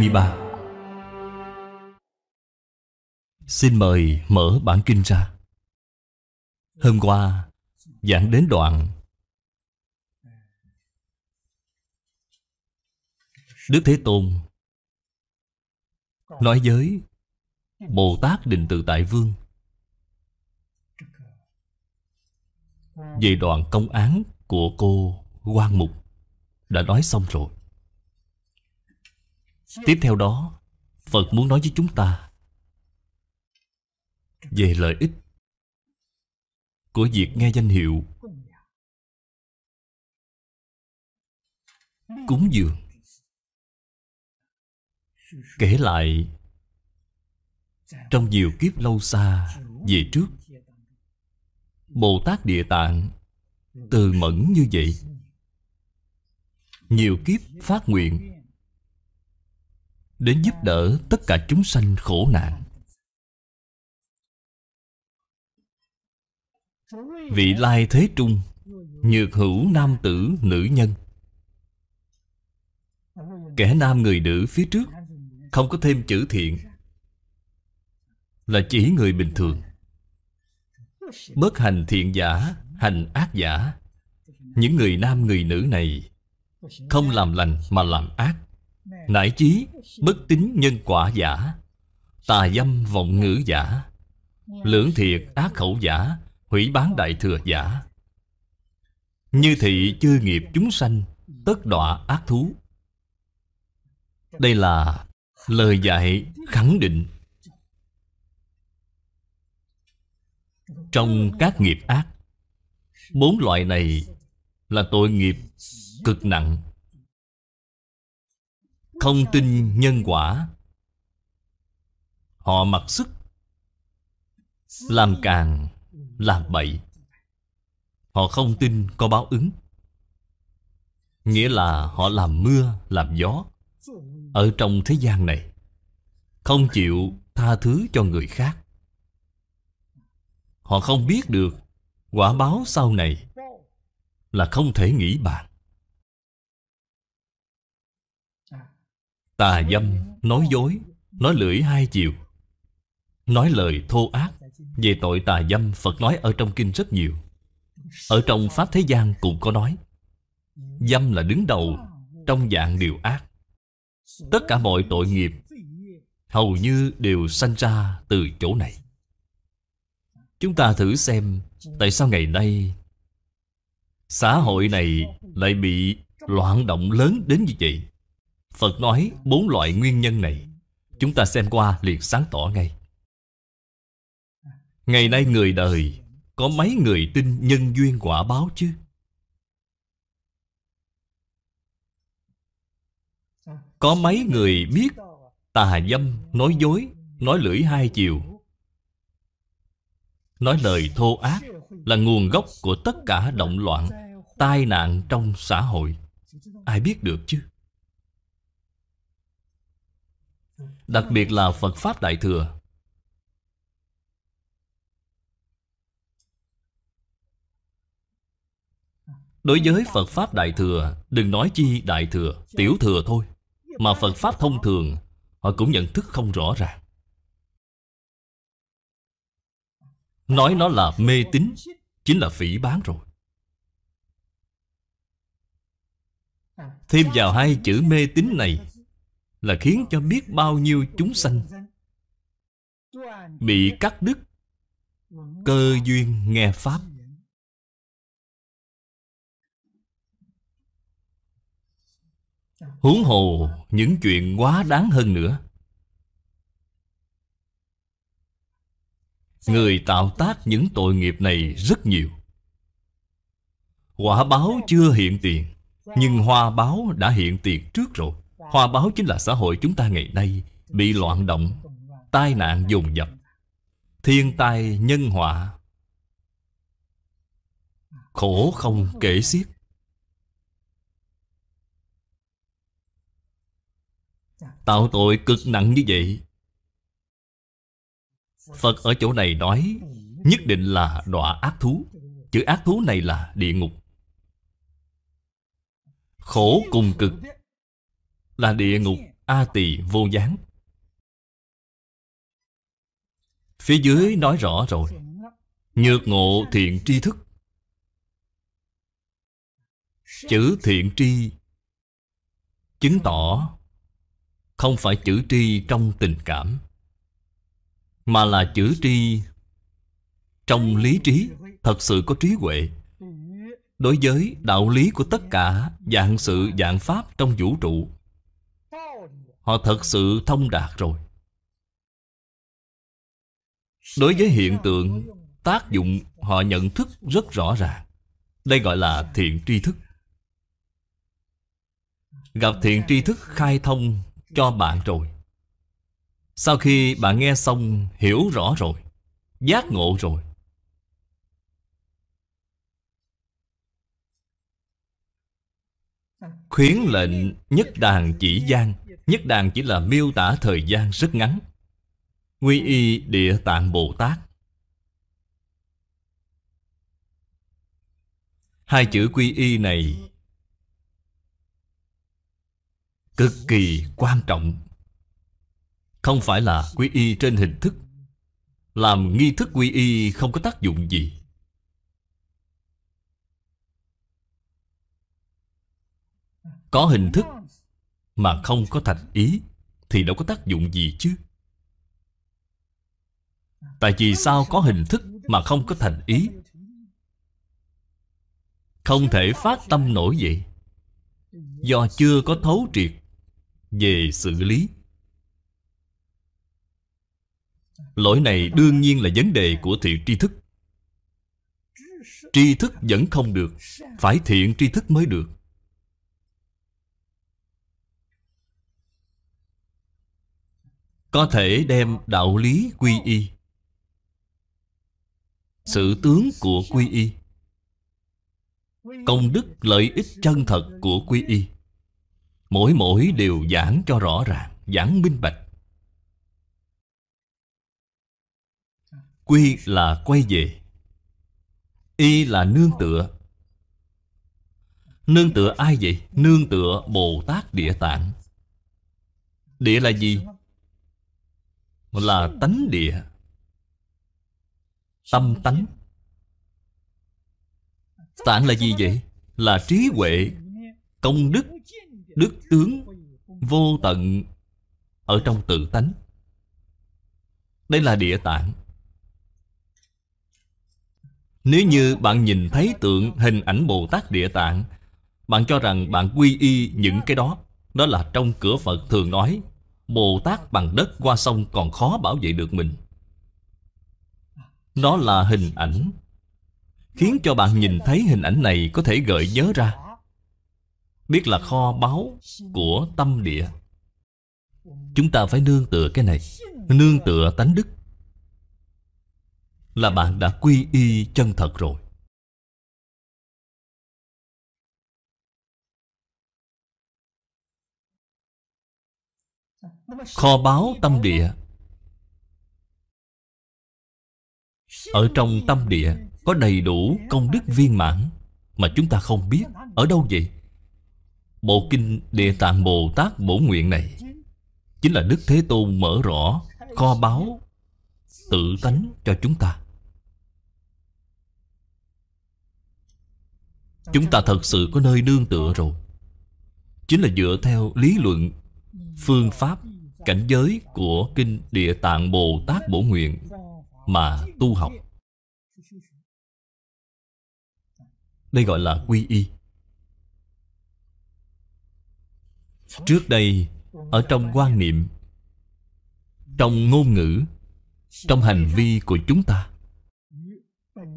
23 Xin mời mở bản kinh ra Hôm qua giảng đến đoạn Đức Thế Tôn Nói với Bồ Tát Định Tự Tại Vương Về đoạn công án của cô Quang Mục Đã nói xong rồi Tiếp theo đó Phật muốn nói với chúng ta Về lợi ích Của việc nghe danh hiệu Cúng dường Kể lại Trong nhiều kiếp lâu xa Về trước Bồ Tát Địa Tạng Từ mẫn như vậy Nhiều kiếp phát nguyện đến giúp đỡ tất cả chúng sanh khổ nạn. Vị lai thế trung Nhược hữu nam tử nữ nhân Kẻ nam người nữ phía trước Không có thêm chữ thiện Là chỉ người bình thường Bất hành thiện giả Hành ác giả Những người nam người nữ này Không làm lành mà làm ác Nải chí bất tính nhân quả giả Tà dâm vọng ngữ giả Lưỡng thiệt ác khẩu giả Hủy bán đại thừa giả Như thị chư nghiệp chúng sanh Tất đọa ác thú Đây là lời dạy khẳng định Trong các nghiệp ác Bốn loại này là tội nghiệp cực nặng không tin nhân quả Họ mặc sức Làm càng Làm bậy Họ không tin có báo ứng Nghĩa là họ làm mưa, làm gió Ở trong thế gian này Không chịu tha thứ cho người khác Họ không biết được Quả báo sau này Là không thể nghĩ bàn Tà dâm, nói dối, nói lưỡi hai chiều Nói lời thô ác Về tội tà dâm Phật nói ở trong kinh rất nhiều Ở trong Pháp Thế gian cũng có nói Dâm là đứng đầu trong dạng điều ác Tất cả mọi tội nghiệp Hầu như đều sanh ra từ chỗ này Chúng ta thử xem Tại sao ngày nay Xã hội này lại bị loạn động lớn đến như vậy Phật nói bốn loại nguyên nhân này Chúng ta xem qua liền sáng tỏ ngay Ngày nay người đời Có mấy người tin nhân duyên quả báo chứ Có mấy người biết Tà dâm, nói dối, nói lưỡi hai chiều Nói lời thô ác Là nguồn gốc của tất cả động loạn Tai nạn trong xã hội Ai biết được chứ Đặc biệt là Phật Pháp Đại Thừa Đối với Phật Pháp Đại Thừa Đừng nói chi Đại Thừa Tiểu Thừa thôi Mà Phật Pháp thông thường Họ cũng nhận thức không rõ ràng Nói nó là mê tín Chính là phỉ bán rồi Thêm vào hai chữ mê tín này là khiến cho biết bao nhiêu chúng sanh bị cắt đứt cơ duyên nghe pháp huống hồ những chuyện quá đáng hơn nữa người tạo tác những tội nghiệp này rất nhiều quả báo chưa hiện tiền nhưng hoa báo đã hiện tiền trước rồi Hòa báo chính là xã hội chúng ta ngày nay Bị loạn động Tai nạn dồn dập Thiên tai nhân họa Khổ không kể xiết Tạo tội cực nặng như vậy Phật ở chỗ này nói Nhất định là đọa ác thú Chữ ác thú này là địa ngục Khổ cùng cực là địa ngục A Tỳ vô gián. Phía dưới nói rõ rồi. Nhược ngộ thiện tri thức. Chữ thiện tri chứng tỏ không phải chữ tri trong tình cảm mà là chữ tri trong lý trí thật sự có trí huệ đối với đạo lý của tất cả dạng sự dạng pháp trong vũ trụ Họ thật sự thông đạt rồi Đối với hiện tượng Tác dụng họ nhận thức rất rõ ràng Đây gọi là thiện tri thức Gặp thiện tri thức khai thông cho bạn rồi Sau khi bạn nghe xong hiểu rõ rồi Giác ngộ rồi Khuyến lệnh nhất đàn chỉ gian Nhất đàn chỉ là miêu tả thời gian rất ngắn Nguy y địa tạng Bồ Tát Hai chữ quy y này Cực kỳ quan trọng Không phải là quy y trên hình thức Làm nghi thức quy y không có tác dụng gì Có hình thức mà không có thành ý thì đâu có tác dụng gì chứ tại vì sao có hình thức mà không có thành ý không thể phát tâm nổi vậy do chưa có thấu triệt về xử lý lỗi này đương nhiên là vấn đề của thiện tri thức tri thức vẫn không được phải thiện tri thức mới được có thể đem đạo lý quy y sự tướng của quy y công đức lợi ích chân thật của quy y mỗi mỗi đều giảng cho rõ ràng giảng minh bạch quy là quay về y là nương tựa nương tựa ai vậy nương tựa bồ tát địa tạng địa là gì là tánh địa tâm tánh tạng là gì vậy là trí huệ công đức đức tướng vô tận ở trong tự tánh đây là địa tạng nếu như bạn nhìn thấy tượng hình ảnh bồ tát địa tạng bạn cho rằng bạn quy y những cái đó đó là trong cửa phật thường nói Bồ Tát bằng đất qua sông còn khó bảo vệ được mình Nó là hình ảnh Khiến cho bạn nhìn thấy hình ảnh này có thể gợi nhớ ra Biết là kho báu của tâm địa Chúng ta phải nương tựa cái này Nương tựa tánh đức Là bạn đã quy y chân thật rồi Kho báu tâm địa Ở trong tâm địa Có đầy đủ công đức viên mãn Mà chúng ta không biết Ở đâu vậy Bộ kinh Địa Tạng Bồ Tát Bổ Nguyện này Chính là Đức Thế Tôn mở rõ Kho báu Tự tánh cho chúng ta Chúng ta thật sự có nơi nương tựa rồi Chính là dựa theo lý luận Phương pháp cảnh giới của Kinh Địa Tạng Bồ Tát Bổ Nguyện mà tu học. Đây gọi là quy y. Trước đây, ở trong quan niệm, trong ngôn ngữ, trong hành vi của chúng ta,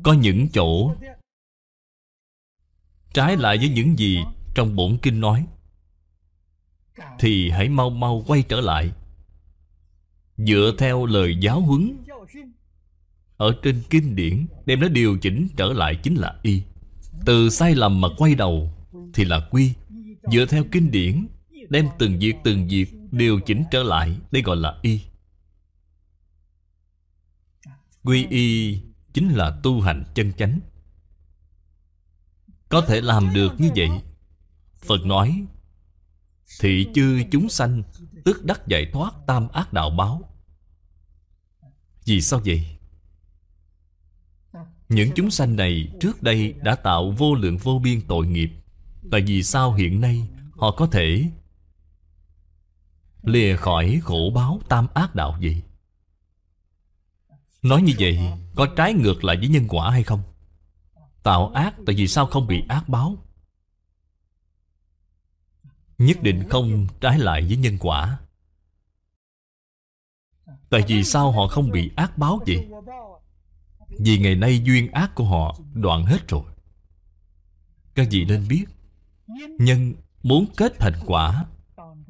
có những chỗ trái lại với những gì trong bổn kinh nói thì hãy mau mau quay trở lại Dựa theo lời giáo huấn Ở trên kinh điển Đem nó điều chỉnh trở lại chính là y Từ sai lầm mà quay đầu Thì là quy Dựa theo kinh điển Đem từng việc từng việc điều chỉnh trở lại Đây gọi là y Quy y chính là tu hành chân chánh Có thể làm được như vậy Phật nói thị chư chúng sanh tức đắc giải thoát tam ác đạo báo vì sao vậy những chúng sanh này trước đây đã tạo vô lượng vô biên tội nghiệp tại vì sao hiện nay họ có thể lìa khỏi khổ báo tam ác đạo gì nói như vậy có trái ngược lại với nhân quả hay không tạo ác tại vì sao không bị ác báo Nhất định không trái lại với nhân quả Tại vì sao họ không bị ác báo vậy? Vì ngày nay duyên ác của họ đoạn hết rồi Các vị nên biết Nhân muốn kết thành quả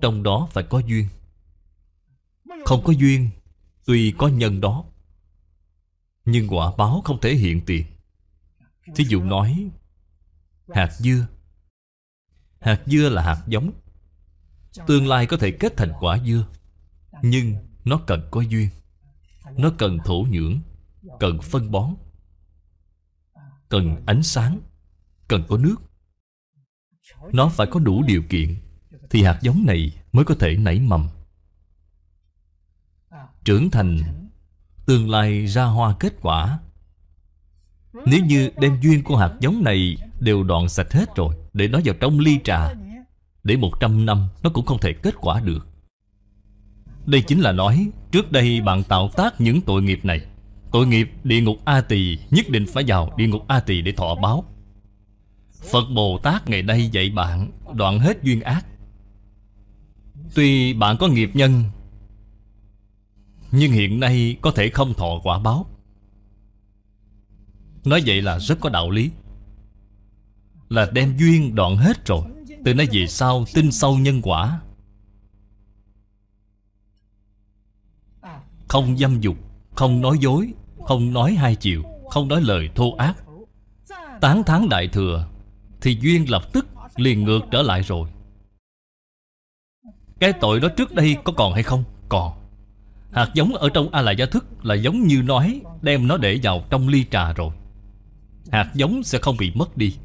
Trong đó phải có duyên Không có duyên Tuy có nhân đó Nhưng quả báo không thể hiện tiền Thí dụ nói Hạt dưa Hạt dưa là hạt giống Tương lai có thể kết thành quả dưa Nhưng nó cần có duyên Nó cần thổ nhưỡng Cần phân bón Cần ánh sáng Cần có nước Nó phải có đủ điều kiện Thì hạt giống này mới có thể nảy mầm Trưởng thành Tương lai ra hoa kết quả nếu như đem duyên của hạt giống này Đều đoạn sạch hết rồi Để nó vào trong ly trà Để 100 năm nó cũng không thể kết quả được Đây chính là nói Trước đây bạn tạo tác những tội nghiệp này Tội nghiệp địa ngục A Tỳ Nhất định phải vào địa ngục A Tỳ để thọ báo Phật Bồ Tát ngày nay dạy bạn Đoạn hết duyên ác Tuy bạn có nghiệp nhân Nhưng hiện nay có thể không thọ quả báo Nói vậy là rất có đạo lý Là đem duyên đoạn hết rồi Từ nay về sau tin sâu nhân quả Không dâm dục Không nói dối Không nói hai chiều Không nói lời thô ác Tán tháng đại thừa Thì duyên lập tức liền ngược trở lại rồi Cái tội đó trước đây có còn hay không? Còn Hạt giống ở trong A-la-gia thức là giống như nói Đem nó để vào trong ly trà rồi Hạt giống sẽ không bị mất đi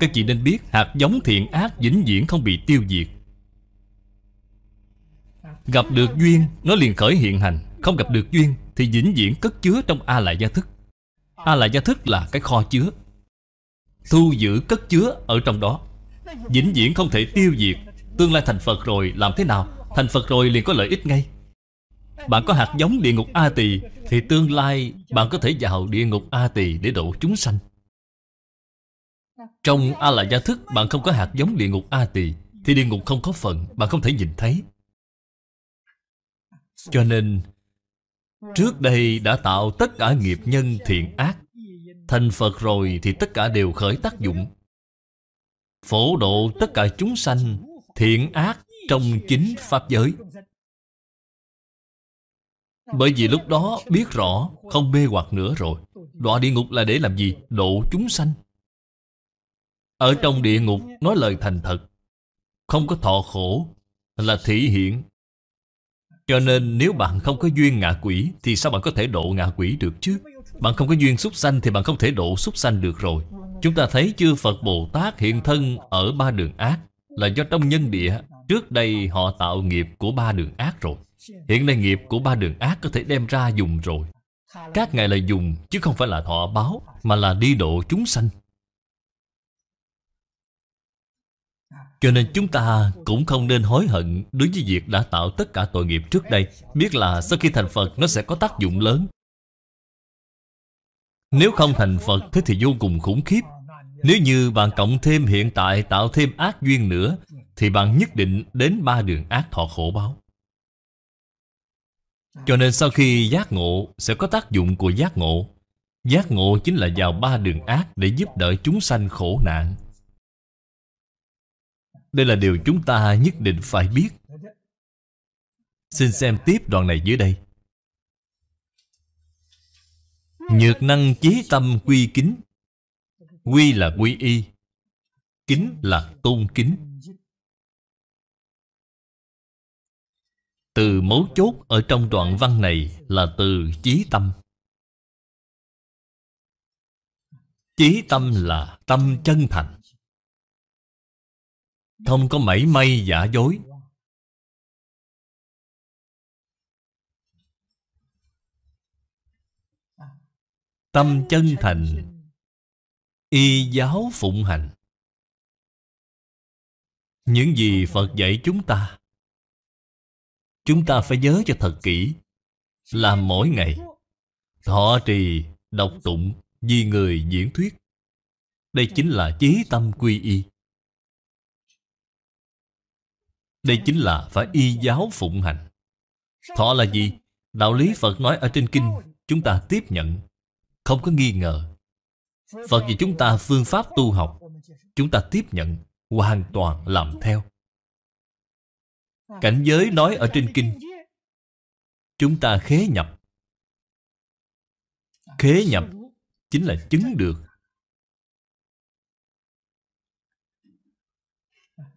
Các chị nên biết hạt giống thiện ác vĩnh viễn không bị tiêu diệt Gặp được duyên Nó liền khởi hiện hành Không gặp được duyên Thì vĩnh viễn cất chứa trong A lại gia thức A lại gia thức là cái kho chứa Thu giữ cất chứa ở trong đó Vĩnh viễn không thể tiêu diệt Tương lai thành Phật rồi làm thế nào Thành Phật rồi liền có lợi ích ngay bạn có hạt giống địa ngục A Tỳ Thì tương lai bạn có thể vào địa ngục A Tỳ để độ chúng sanh Trong A là Gia Thức bạn không có hạt giống địa ngục A Tỳ Thì địa ngục không có phần, bạn không thể nhìn thấy Cho nên Trước đây đã tạo tất cả nghiệp nhân thiện ác Thành Phật rồi thì tất cả đều khởi tác dụng Phổ độ tất cả chúng sanh Thiện ác trong chính Pháp giới bởi vì lúc đó biết rõ Không mê hoặc nữa rồi Đọa địa ngục là để làm gì? Độ chúng sanh Ở trong địa ngục nói lời thành thật Không có thọ khổ Là thị hiện Cho nên nếu bạn không có duyên ngạ quỷ Thì sao bạn có thể độ ngạ quỷ được chứ? Bạn không có duyên súc sanh Thì bạn không thể độ súc sanh được rồi Chúng ta thấy chư Phật Bồ Tát hiện thân ở ba đường ác Là do trong nhân địa Trước đây họ tạo nghiệp của ba đường ác rồi Hiện nay nghiệp của ba đường ác có thể đem ra dùng rồi Các ngài là dùng chứ không phải là thọ báo Mà là đi độ chúng sanh Cho nên chúng ta cũng không nên hối hận Đối với việc đã tạo tất cả tội nghiệp trước đây Biết là sau khi thành Phật nó sẽ có tác dụng lớn Nếu không thành Phật thế thì vô cùng khủng khiếp Nếu như bạn cộng thêm hiện tại tạo thêm ác duyên nữa Thì bạn nhất định đến ba đường ác thọ khổ báo cho nên sau khi giác ngộ sẽ có tác dụng của giác ngộ Giác ngộ chính là vào ba đường ác để giúp đỡ chúng sanh khổ nạn Đây là điều chúng ta nhất định phải biết Xin xem tiếp đoạn này dưới đây Nhược năng chí tâm quy kính Quy là quy y Kính là tôn kính Từ mấu chốt ở trong đoạn văn này là từ chí tâm. Chí tâm là tâm chân thành. Không có mảy may giả dối. Tâm chân thành Y giáo phụng hành Những gì Phật dạy chúng ta Chúng ta phải nhớ cho thật kỹ Làm mỗi ngày Thọ trì, đọc tụng Vì người diễn thuyết Đây chính là chí tâm quy y Đây chính là phải y giáo phụng hành Thọ là gì? Đạo lý Phật nói ở trên kinh Chúng ta tiếp nhận Không có nghi ngờ Phật dạy chúng ta phương pháp tu học Chúng ta tiếp nhận Hoàn toàn làm theo Cảnh giới nói ở trên kinh Chúng ta khế nhập Khế nhập Chính là chứng được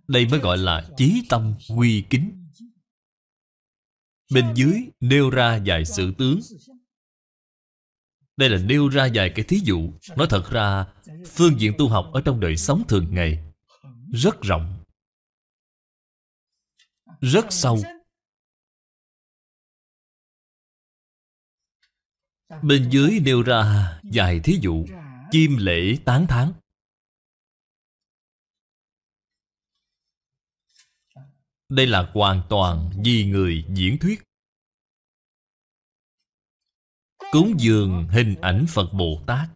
Đây mới gọi là chí tâm quy kính Bên dưới nêu ra vài sự tướng Đây là nêu ra vài cái thí dụ Nói thật ra Phương diện tu học ở trong đời sống thường ngày Rất rộng rất sâu. Bên dưới nêu ra vài thí dụ Chim lễ tán tháng Đây là hoàn toàn vì người diễn thuyết Cúng dường hình ảnh Phật Bồ Tát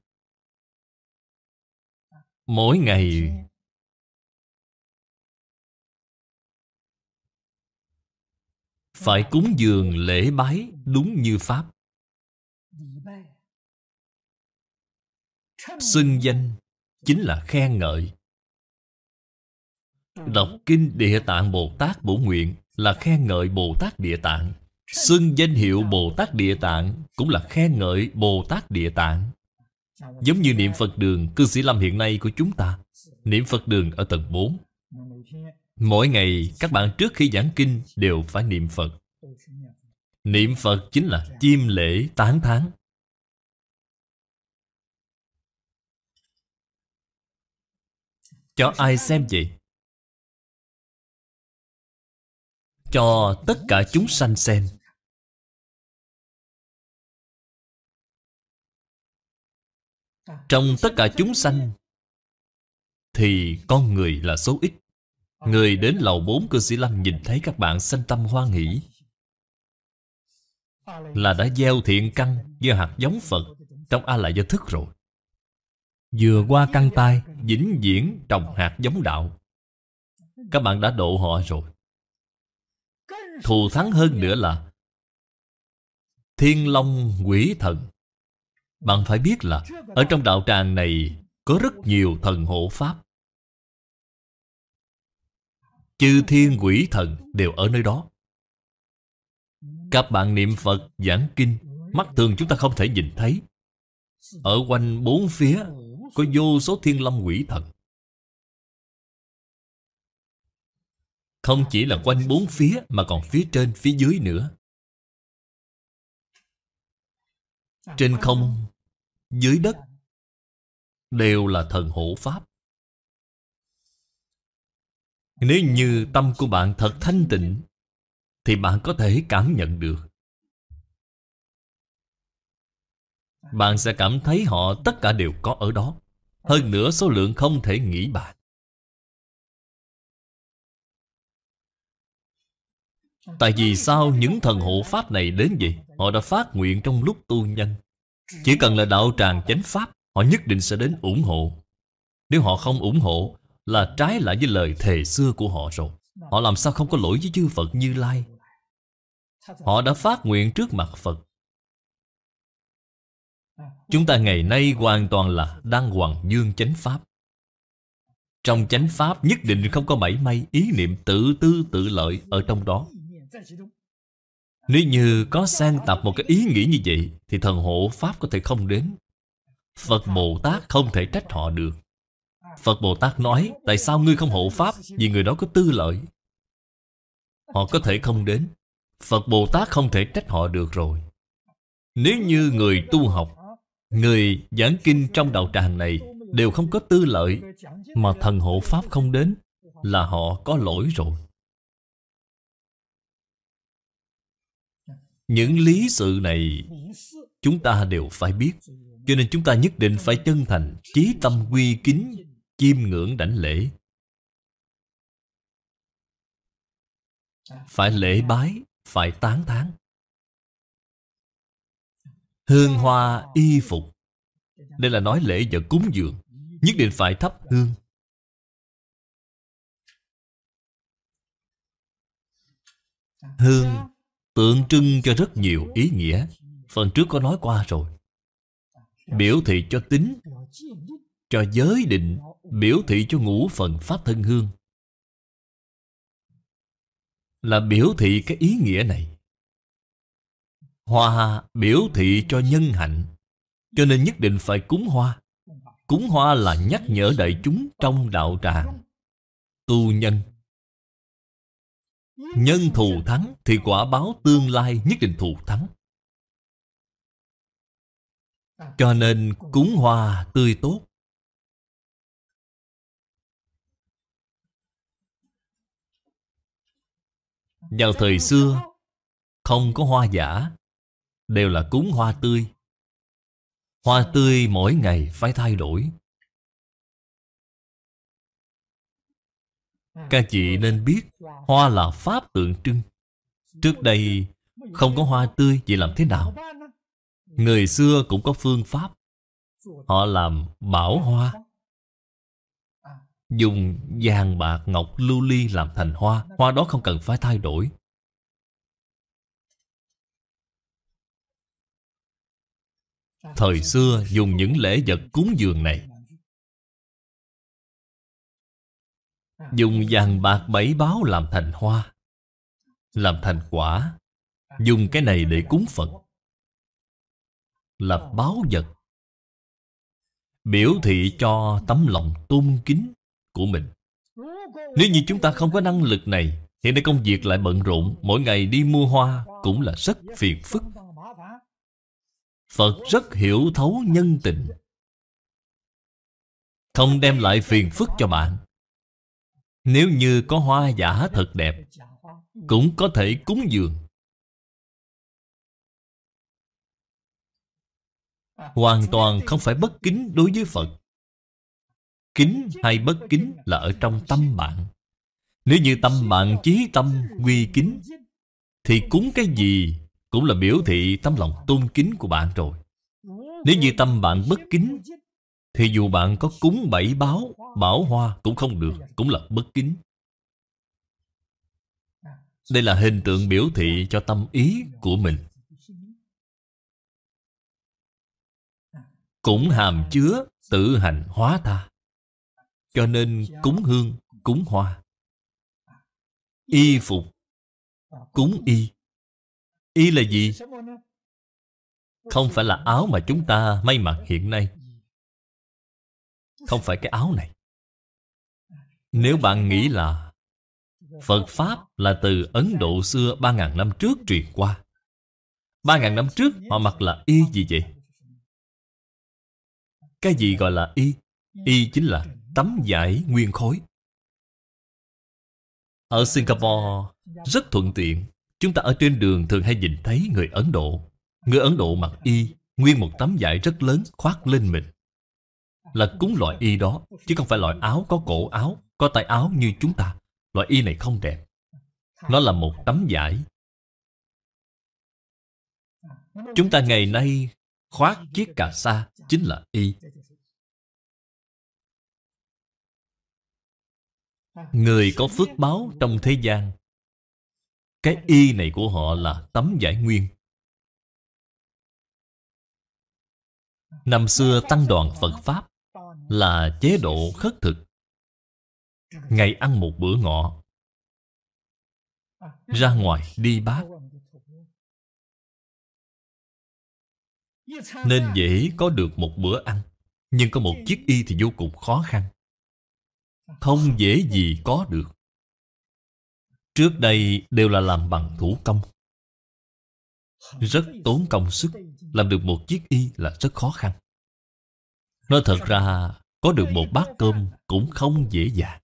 Mỗi ngày Phải cúng dường lễ bái đúng như Pháp Xưng danh chính là khen ngợi Đọc Kinh Địa Tạng Bồ Tát Bổ Nguyện là khen ngợi Bồ Tát Địa Tạng Xưng danh hiệu Bồ Tát Địa Tạng cũng là khen ngợi Bồ Tát Địa Tạng Giống như niệm Phật đường cư sĩ Lâm hiện nay của chúng ta Niệm Phật đường ở tầng 4 Mỗi ngày các bạn trước khi giảng kinh đều phải niệm Phật Niệm Phật chính là chiêm lễ tán thán Cho ai xem vậy? Cho tất cả chúng sanh xem Trong tất cả chúng sanh Thì con người là số ít Người đến lầu bốn cư sĩ Lâm nhìn thấy các bạn sanh tâm hoa nghĩ Là đã gieo thiện căn gieo hạt giống Phật Trong A lại do thức rồi Vừa qua căng tay dính diễn trồng hạt giống đạo Các bạn đã độ họ rồi Thù thắng hơn nữa là Thiên Long quỷ thần Bạn phải biết là Ở trong đạo tràng này Có rất nhiều thần hộ pháp Chư thiên quỷ thần đều ở nơi đó Các bạn niệm Phật giảng kinh Mắt thường chúng ta không thể nhìn thấy Ở quanh bốn phía Có vô số thiên long quỷ thần Không chỉ là quanh bốn phía Mà còn phía trên phía dưới nữa Trên không Dưới đất Đều là thần hộ pháp nếu như tâm của bạn thật thanh tịnh Thì bạn có thể cảm nhận được Bạn sẽ cảm thấy họ tất cả đều có ở đó Hơn nữa số lượng không thể nghĩ bàn Tại vì sao những thần hộ Pháp này đến vậy? Họ đã phát nguyện trong lúc tu nhân Chỉ cần là đạo tràng chánh Pháp Họ nhất định sẽ đến ủng hộ Nếu họ không ủng hộ là trái lại với lời thề xưa của họ rồi. Họ làm sao không có lỗi với chư Phật Như Lai? Họ đã phát nguyện trước mặt Phật. Chúng ta ngày nay hoàn toàn là đang hoàng dương chánh Pháp. Trong chánh Pháp nhất định không có mảy may ý niệm tự tư tự lợi ở trong đó. Nếu như có sang tập một cái ý nghĩ như vậy Thì thần hộ Pháp có thể không đến Phật Bồ Tát không thể trách họ được Phật Bồ Tát nói Tại sao ngươi không hộ Pháp Vì người đó có tư lợi Họ có thể không đến Phật Bồ Tát không thể trách họ được rồi Nếu như người tu học Người giảng kinh trong đạo tràng này Đều không có tư lợi Mà thần hộ Pháp không đến Là họ có lỗi rồi Những lý sự này Chúng ta đều phải biết Cho nên chúng ta nhất định phải chân thành Chí tâm quy kính chiêm ngưỡng đảnh lễ phải lễ bái phải tán thán hương hoa y phục đây là nói lễ và cúng dường nhất định phải thắp hương hương tượng trưng cho rất nhiều ý nghĩa phần trước có nói qua rồi biểu thị cho tính cho giới định biểu thị cho ngũ phần pháp thân hương là biểu thị cái ý nghĩa này hoa biểu thị cho nhân hạnh cho nên nhất định phải cúng hoa cúng hoa là nhắc nhở đại chúng trong đạo tràng tu nhân nhân thù thắng thì quả báo tương lai nhất định thù thắng cho nên cúng hoa tươi tốt Vào thời xưa Không có hoa giả Đều là cúng hoa tươi Hoa tươi mỗi ngày phải thay đổi Các chị nên biết Hoa là pháp tượng trưng Trước đây không có hoa tươi Vậy làm thế nào Người xưa cũng có phương pháp Họ làm bảo hoa Dùng vàng bạc ngọc lưu ly làm thành hoa Hoa đó không cần phải thay đổi Thời xưa dùng những lễ vật cúng dường này Dùng vàng bạc bảy báo làm thành hoa Làm thành quả Dùng cái này để cúng Phật Là báo vật Biểu thị cho tấm lòng tôn kính của mình Nếu như chúng ta không có năng lực này Hiện nay công việc lại bận rộn Mỗi ngày đi mua hoa cũng là rất phiền phức Phật rất hiểu thấu nhân tình Không đem lại phiền phức cho bạn Nếu như có hoa giả thật đẹp Cũng có thể cúng dường Hoàn toàn không phải bất kính đối với Phật Kính hay bất kính là ở trong tâm bạn Nếu như tâm bạn chí tâm quy kính Thì cúng cái gì cũng là biểu thị tấm lòng tôn kính của bạn rồi Nếu như tâm bạn bất kính Thì dù bạn có cúng bảy báo, bảo hoa cũng không được Cũng là bất kính Đây là hình tượng biểu thị cho tâm ý của mình Cũng hàm chứa tự hành hóa tha cho nên cúng hương, cúng hoa Y phục Cúng y Y là gì? Không phải là áo mà chúng ta may mặc hiện nay Không phải cái áo này Nếu bạn nghĩ là Phật Pháp là từ Ấn Độ xưa ba ngàn năm trước truyền qua ba ngàn năm trước họ mặc là y gì vậy? Cái gì gọi là y? Y chính là tấm vải nguyên khối. Ở Singapore rất thuận tiện. Chúng ta ở trên đường thường hay nhìn thấy người Ấn Độ. Người Ấn Độ mặc y, nguyên một tấm vải rất lớn khoác lên mình. Là cúng loại y đó, chứ không phải loại áo có cổ áo, có tay áo như chúng ta. Loại y này không đẹp. Nó là một tấm vải. Chúng ta ngày nay khoác chiếc cà sa chính là y. Người có phước báo trong thế gian Cái y này của họ là tấm giải nguyên Năm xưa tăng đoàn Phật Pháp Là chế độ khất thực Ngày ăn một bữa ngọ Ra ngoài đi bát Nên dễ có được một bữa ăn Nhưng có một chiếc y thì vô cùng khó khăn không dễ gì có được Trước đây đều là làm bằng thủ công Rất tốn công sức Làm được một chiếc y là rất khó khăn Nói thật ra Có được một bát cơm cũng không dễ dàng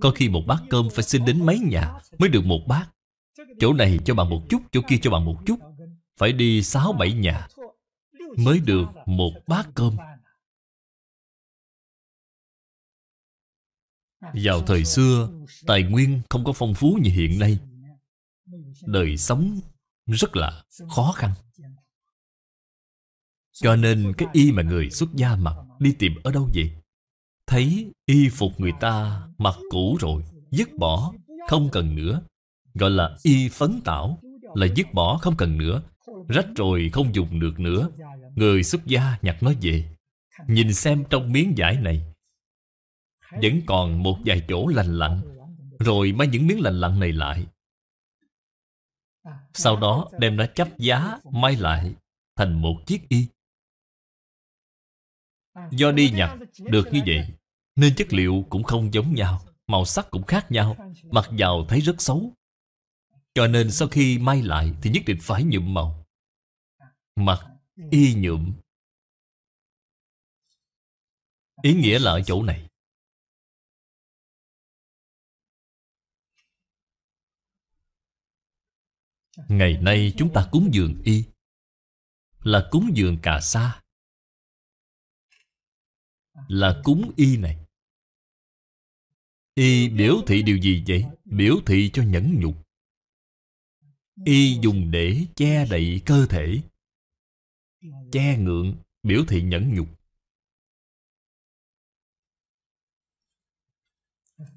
Có khi một bát cơm phải xin đến mấy nhà Mới được một bát Chỗ này cho bạn một chút Chỗ kia cho bạn một chút Phải đi sáu bảy nhà Mới được một bát cơm Vào thời xưa Tài nguyên không có phong phú như hiện nay Đời sống rất là khó khăn Cho nên cái y mà người xuất gia mặc Đi tìm ở đâu vậy Thấy y phục người ta mặc cũ rồi Dứt bỏ Không cần nữa Gọi là y phấn tảo Là dứt bỏ không cần nữa Rách rồi không dùng được nữa Người xuất gia nhặt nó về Nhìn xem trong miếng giải này vẫn còn một vài chỗ lành lặn Rồi mang những miếng lành lặn này lại Sau đó đem nó chấp giá May lại thành một chiếc y Do đi nhặt được như vậy Nên chất liệu cũng không giống nhau Màu sắc cũng khác nhau Mặc vào thấy rất xấu Cho nên sau khi may lại Thì nhất định phải nhuộm màu Mặc y nhuộm Ý nghĩa là ở chỗ này Ngày nay chúng ta cúng dường y Là cúng dường cà sa Là cúng y này Y biểu thị điều gì vậy? Biểu thị cho nhẫn nhục Y dùng để che đậy cơ thể Che ngượng biểu thị nhẫn nhục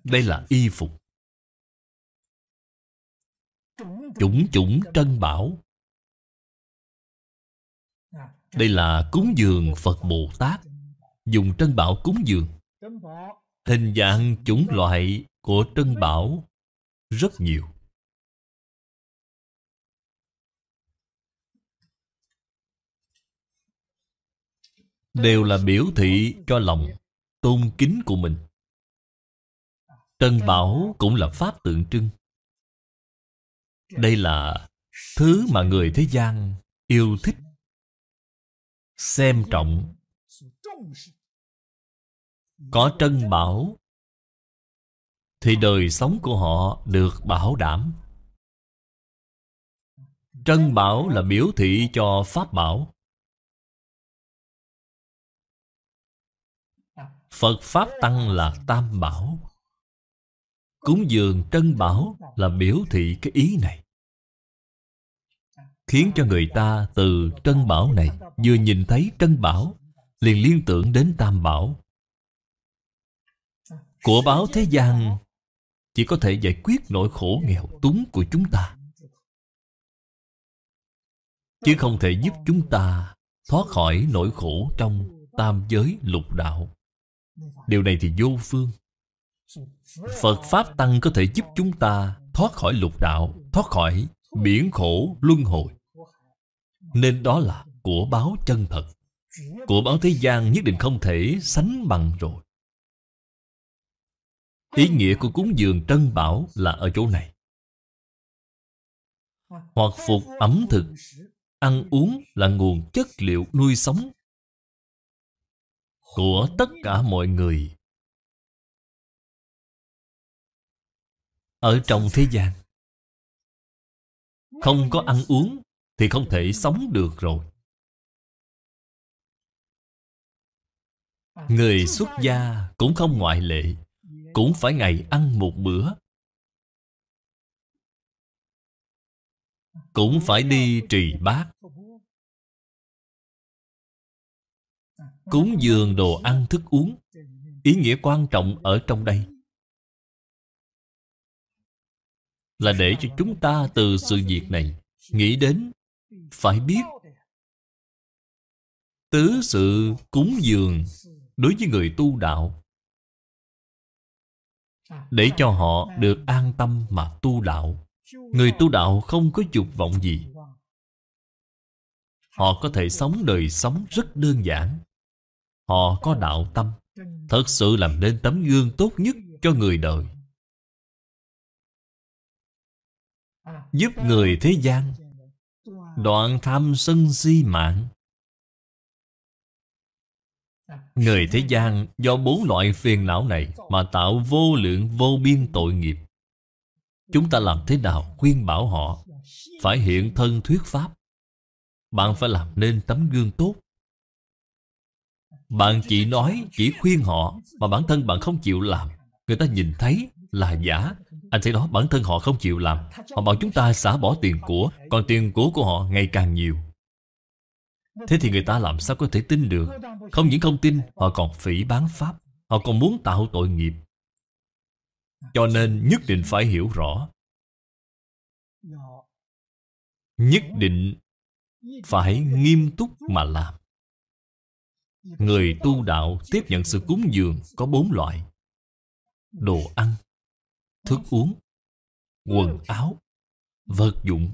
Đây là y phục chủng chủng trân bảo đây là cúng dường phật bồ tát dùng trân bảo cúng dường hình dạng chủng loại của trân bảo rất nhiều đều là biểu thị cho lòng tôn kính của mình trân bảo cũng là pháp tượng trưng đây là thứ mà người thế gian yêu thích Xem trọng Có trân bảo Thì đời sống của họ được bảo đảm Trân bảo là biểu thị cho Pháp bảo Phật Pháp Tăng là Tam Bảo Cúng dường trân bảo là biểu thị cái ý này Khiến cho người ta từ trân bảo này Vừa nhìn thấy trân bảo Liền liên tưởng đến tam bảo Của báo thế gian Chỉ có thể giải quyết nỗi khổ nghèo túng của chúng ta Chứ không thể giúp chúng ta Thoát khỏi nỗi khổ trong tam giới lục đạo Điều này thì vô phương Phật Pháp Tăng có thể giúp chúng ta thoát khỏi lục đạo, thoát khỏi biển khổ luân hồi nên đó là của báo chân thật của báo thế gian nhất định không thể sánh bằng rồi ý nghĩa của cúng dường trân bảo là ở chỗ này hoặc phục ẩm thực ăn uống là nguồn chất liệu nuôi sống của tất cả mọi người ở trong thế gian không có ăn uống Thì không thể sống được rồi Người xuất gia cũng không ngoại lệ Cũng phải ngày ăn một bữa Cũng phải đi trì bát Cúng dường đồ ăn thức uống Ý nghĩa quan trọng ở trong đây là để cho chúng ta từ sự việc này nghĩ đến phải biết tứ sự cúng dường đối với người tu đạo để cho họ được an tâm mà tu đạo người tu đạo không có dục vọng gì họ có thể sống đời sống rất đơn giản họ có đạo tâm thật sự làm nên tấm gương tốt nhất cho người đời giúp người thế gian đoạn tham sân si mạng người thế gian do bốn loại phiền não này mà tạo vô lượng vô biên tội nghiệp chúng ta làm thế nào khuyên bảo họ phải hiện thân thuyết pháp bạn phải làm nên tấm gương tốt bạn chỉ nói chỉ khuyên họ mà bản thân bạn không chịu làm người ta nhìn thấy là giả Anh thấy đó bản thân họ không chịu làm Họ bảo chúng ta xả bỏ tiền của Còn tiền của của họ ngày càng nhiều Thế thì người ta làm sao có thể tin được Không những không tin Họ còn phỉ bán pháp Họ còn muốn tạo tội nghiệp Cho nên nhất định phải hiểu rõ Nhất định phải nghiêm túc mà làm Người tu đạo tiếp nhận sự cúng dường có bốn loại Đồ ăn thức uống, quần áo, vật dụng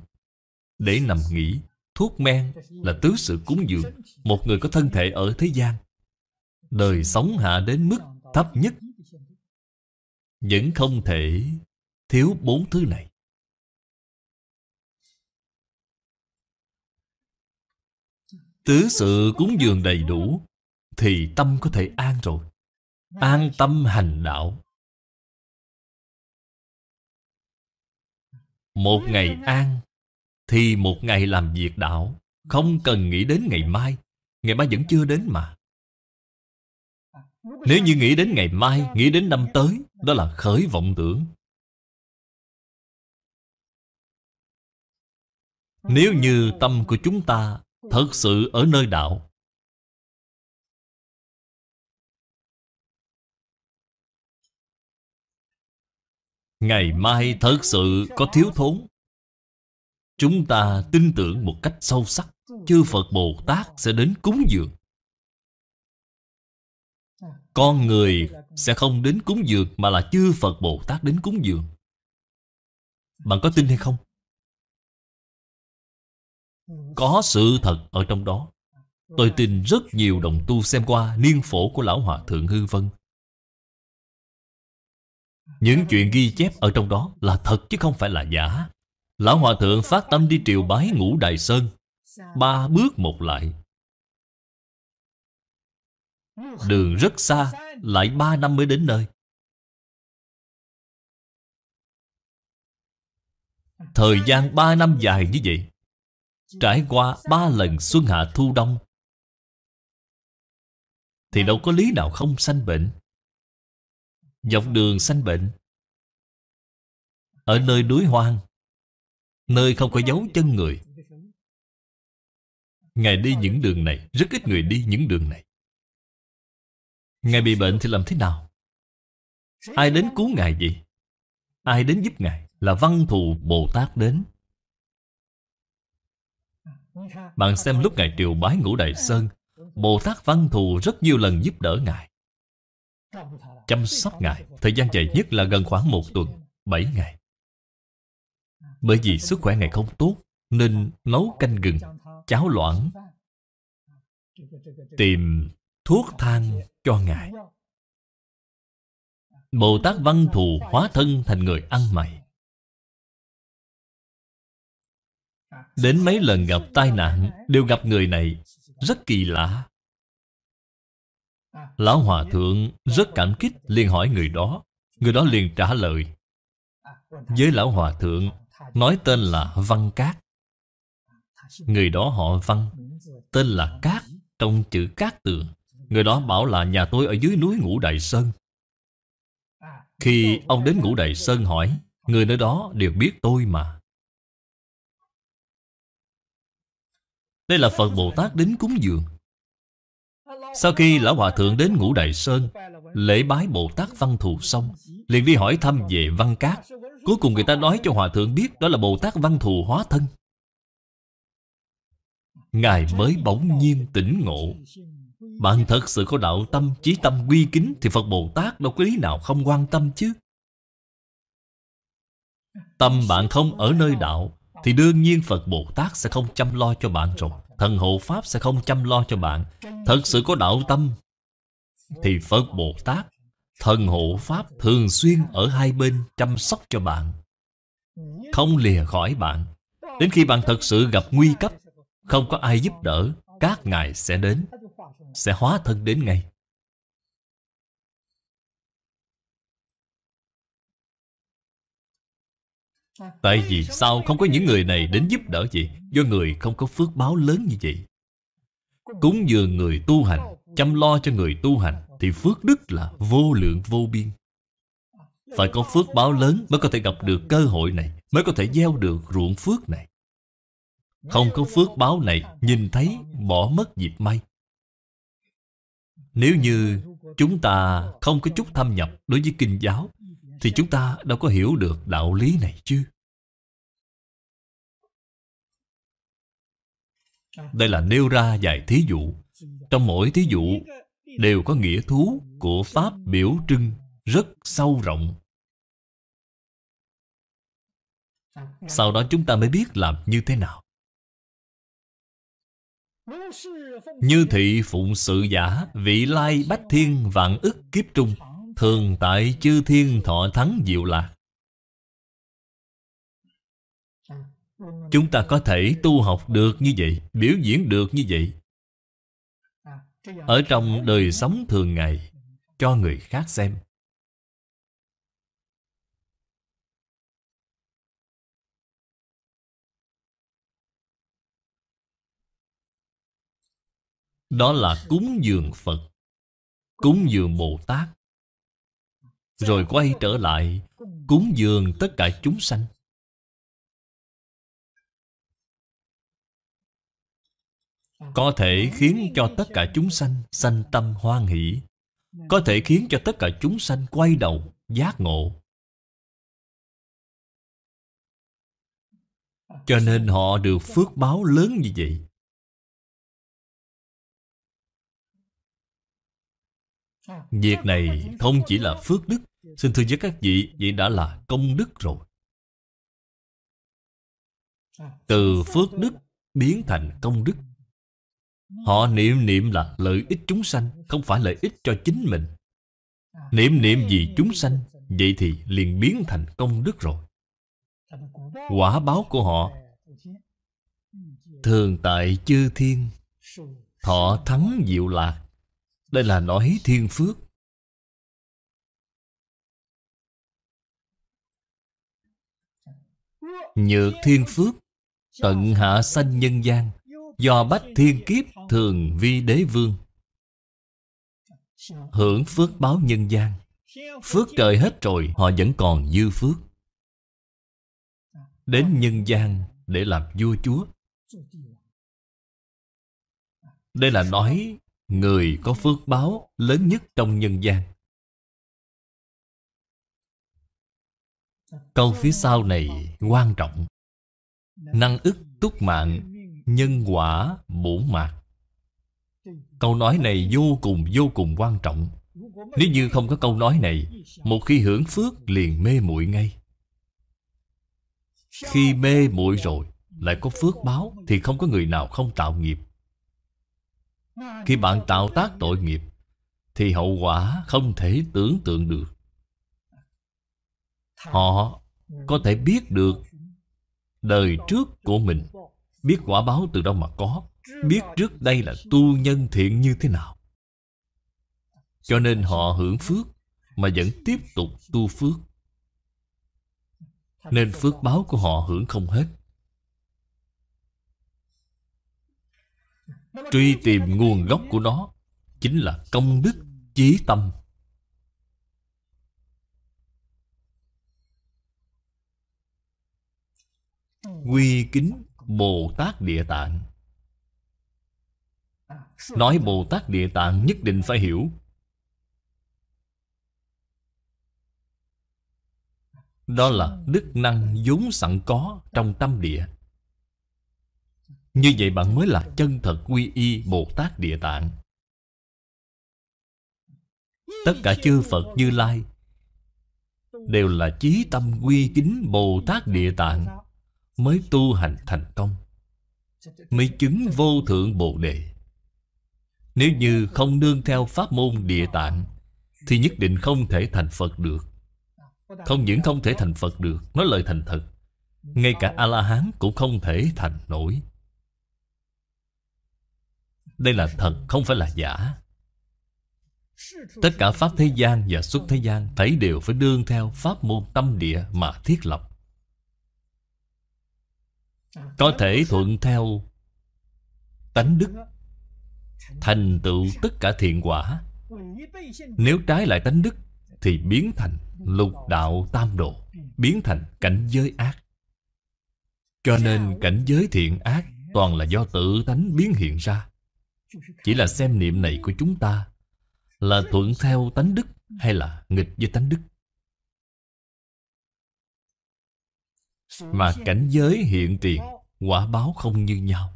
để nằm nghỉ. Thuốc men là tứ sự cúng dường một người có thân thể ở thế gian. Đời sống hạ đến mức thấp nhất vẫn không thể thiếu bốn thứ này. Tứ sự cúng dường đầy đủ thì tâm có thể an rồi. An tâm hành đạo Một ngày an Thì một ngày làm việc đạo Không cần nghĩ đến ngày mai Ngày mai vẫn chưa đến mà Nếu như nghĩ đến ngày mai Nghĩ đến năm tới Đó là khởi vọng tưởng Nếu như tâm của chúng ta Thật sự ở nơi đạo Ngày mai thật sự có thiếu thốn Chúng ta tin tưởng một cách sâu sắc Chư Phật Bồ Tát sẽ đến cúng dường Con người sẽ không đến cúng dường Mà là chư Phật Bồ Tát đến cúng dường Bạn có tin hay không? Có sự thật ở trong đó Tôi tin rất nhiều đồng tu xem qua Niên phổ của Lão Hòa Thượng Hư Vân những chuyện ghi chép ở trong đó là thật chứ không phải là giả Lão Hòa Thượng phát tâm đi triều bái ngũ Đại Sơn Ba bước một lại Đường rất xa Lại ba năm mới đến nơi Thời gian ba năm dài như vậy Trải qua ba lần xuân hạ thu đông Thì đâu có lý nào không sanh bệnh dọc đường sanh bệnh. Ở nơi núi hoang, nơi không có dấu chân người. Ngài đi những đường này, rất ít người đi những đường này. Ngài bị bệnh thì làm thế nào? Ai đến cứu Ngài gì Ai đến giúp Ngài? Là văn thù Bồ Tát đến. Bạn xem lúc Ngài triều bái ngũ Đại Sơn, Bồ Tát văn thù rất nhiều lần giúp đỡ Ngài chăm sóc ngài Thời gian dài nhất là gần khoảng một tuần bảy ngày Bởi vì sức khỏe ngài không tốt Nên nấu canh gừng Cháo loãng Tìm thuốc thang cho ngài Bồ Tát Văn Thù hóa thân thành người ăn mày Đến mấy lần gặp tai nạn Đều gặp người này Rất kỳ lạ Lão Hòa Thượng rất cảm kích liền hỏi người đó Người đó liền trả lời Với Lão Hòa Thượng Nói tên là Văn Cát Người đó họ Văn Tên là Cát Trong chữ Cát Tường Người đó bảo là nhà tôi ở dưới núi Ngũ Đại Sơn Khi ông đến Ngũ Đại Sơn hỏi Người nơi đó đều biết tôi mà Đây là Phật Bồ Tát đến cúng dường sau khi Lão Hòa Thượng đến Ngũ Đại Sơn Lễ bái Bồ Tát Văn Thù xong Liền đi hỏi thăm về Văn Cát Cuối cùng người ta nói cho Hòa Thượng biết Đó là Bồ Tát Văn Thù hóa thân Ngài mới bỗng nhiên tỉnh ngộ Bạn thật sự có đạo tâm Chí tâm quy kính Thì Phật Bồ Tát đâu có lý nào không quan tâm chứ Tâm bạn không ở nơi đạo Thì đương nhiên Phật Bồ Tát sẽ không chăm lo cho bạn rồi Thần hộ Pháp sẽ không chăm lo cho bạn Thật sự có đạo tâm Thì Phật Bồ Tát Thần hộ Pháp thường xuyên ở hai bên chăm sóc cho bạn Không lìa khỏi bạn Đến khi bạn thật sự gặp nguy cấp Không có ai giúp đỡ Các ngài sẽ đến Sẽ hóa thân đến ngay Tại vì sao không có những người này đến giúp đỡ chị Do người không có phước báo lớn như vậy Cúng dường người tu hành Chăm lo cho người tu hành Thì phước đức là vô lượng vô biên Phải có phước báo lớn Mới có thể gặp được cơ hội này Mới có thể gieo được ruộng phước này Không có phước báo này Nhìn thấy bỏ mất dịp may Nếu như chúng ta không có chút thâm nhập đối với kinh giáo thì chúng ta đâu có hiểu được đạo lý này chứ Đây là nêu ra vài thí dụ Trong mỗi thí dụ đều có nghĩa thú của Pháp biểu trưng rất sâu rộng Sau đó chúng ta mới biết làm như thế nào Như thị phụng sự giả Vị lai bách thiên vạn ức kiếp trung Thường tại chư thiên thọ thắng diệu lạc Chúng ta có thể tu học được như vậy Biểu diễn được như vậy Ở trong đời sống thường ngày Cho người khác xem Đó là cúng dường Phật Cúng dường Bồ Tát rồi quay trở lại Cúng dường tất cả chúng sanh Có thể khiến cho tất cả chúng sanh Sanh tâm hoan hỷ Có thể khiến cho tất cả chúng sanh Quay đầu, giác ngộ Cho nên họ được phước báo lớn như vậy Việc này không chỉ là phước đức Xin thưa với các vị, vậy đã là công đức rồi. Từ phước đức biến thành công đức. Họ niệm niệm là lợi ích chúng sanh, không phải lợi ích cho chính mình. Niệm niệm vì chúng sanh, vậy thì liền biến thành công đức rồi. Quả báo của họ thường tại chư thiên, thọ thắng diệu lạc. Đây là nói thiên phước. Nhược thiên phước Tận hạ sanh nhân gian Do bách thiên kiếp thường vi đế vương Hưởng phước báo nhân gian Phước trời hết rồi Họ vẫn còn dư phước Đến nhân gian để làm vua chúa Đây là nói Người có phước báo lớn nhất trong nhân gian câu phía sau này quan trọng năng ức túc mạng nhân quả bổn mạc câu nói này vô cùng vô cùng quan trọng nếu như không có câu nói này một khi hưởng phước liền mê muội ngay khi mê muội rồi lại có phước báo thì không có người nào không tạo nghiệp khi bạn tạo tác tội nghiệp thì hậu quả không thể tưởng tượng được Họ có thể biết được đời trước của mình Biết quả báo từ đâu mà có Biết trước đây là tu nhân thiện như thế nào Cho nên họ hưởng phước Mà vẫn tiếp tục tu phước Nên phước báo của họ hưởng không hết Truy tìm nguồn gốc của nó Chính là công đức chí tâm Quy kính Bồ Tát Địa Tạng Nói Bồ Tát Địa Tạng nhất định phải hiểu Đó là đức năng vốn sẵn có trong tâm địa Như vậy bạn mới là chân thật quy y Bồ Tát Địa Tạng Tất cả chư Phật Như Lai Đều là chí tâm quy kính Bồ Tát Địa Tạng mới tu hành thành công mới chứng vô thượng bồ đề nếu như không nương theo pháp môn địa tạng thì nhất định không thể thành phật được không những không thể thành phật được nói lời thành thật ngay cả a la hán cũng không thể thành nổi đây là thật không phải là giả tất cả pháp thế gian và xuất thế gian thấy đều phải đương theo pháp môn tâm địa mà thiết lập có thể thuận theo tánh đức thành tựu tất cả thiện quả nếu trái lại tánh đức thì biến thành lục đạo tam độ biến thành cảnh giới ác cho nên cảnh giới thiện ác toàn là do tự tánh biến hiện ra chỉ là xem niệm này của chúng ta là thuận theo tánh đức hay là nghịch với tánh đức Mà cảnh giới hiện tiền Quả báo không như nhau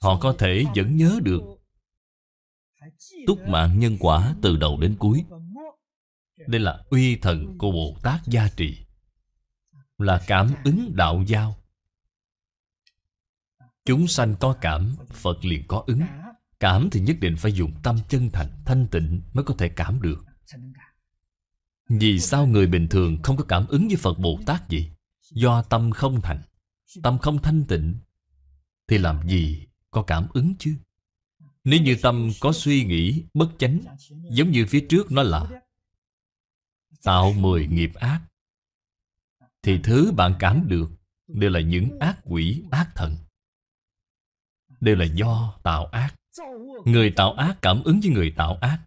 Họ có thể vẫn nhớ được Túc mạng nhân quả từ đầu đến cuối Đây là uy thần của Bồ Tát gia trì Là cảm ứng đạo giao Chúng sanh có cảm, Phật liền có ứng Cảm thì nhất định phải dùng tâm chân thành, thanh tịnh mới có thể cảm được vì sao người bình thường không có cảm ứng với Phật Bồ Tát gì? Do tâm không thành Tâm không thanh tịnh Thì làm gì có cảm ứng chứ? Nếu như tâm có suy nghĩ bất chánh Giống như phía trước nó là Tạo mười nghiệp ác Thì thứ bạn cảm được Đều là những ác quỷ, ác thần Đều là do tạo ác Người tạo ác cảm ứng với người tạo ác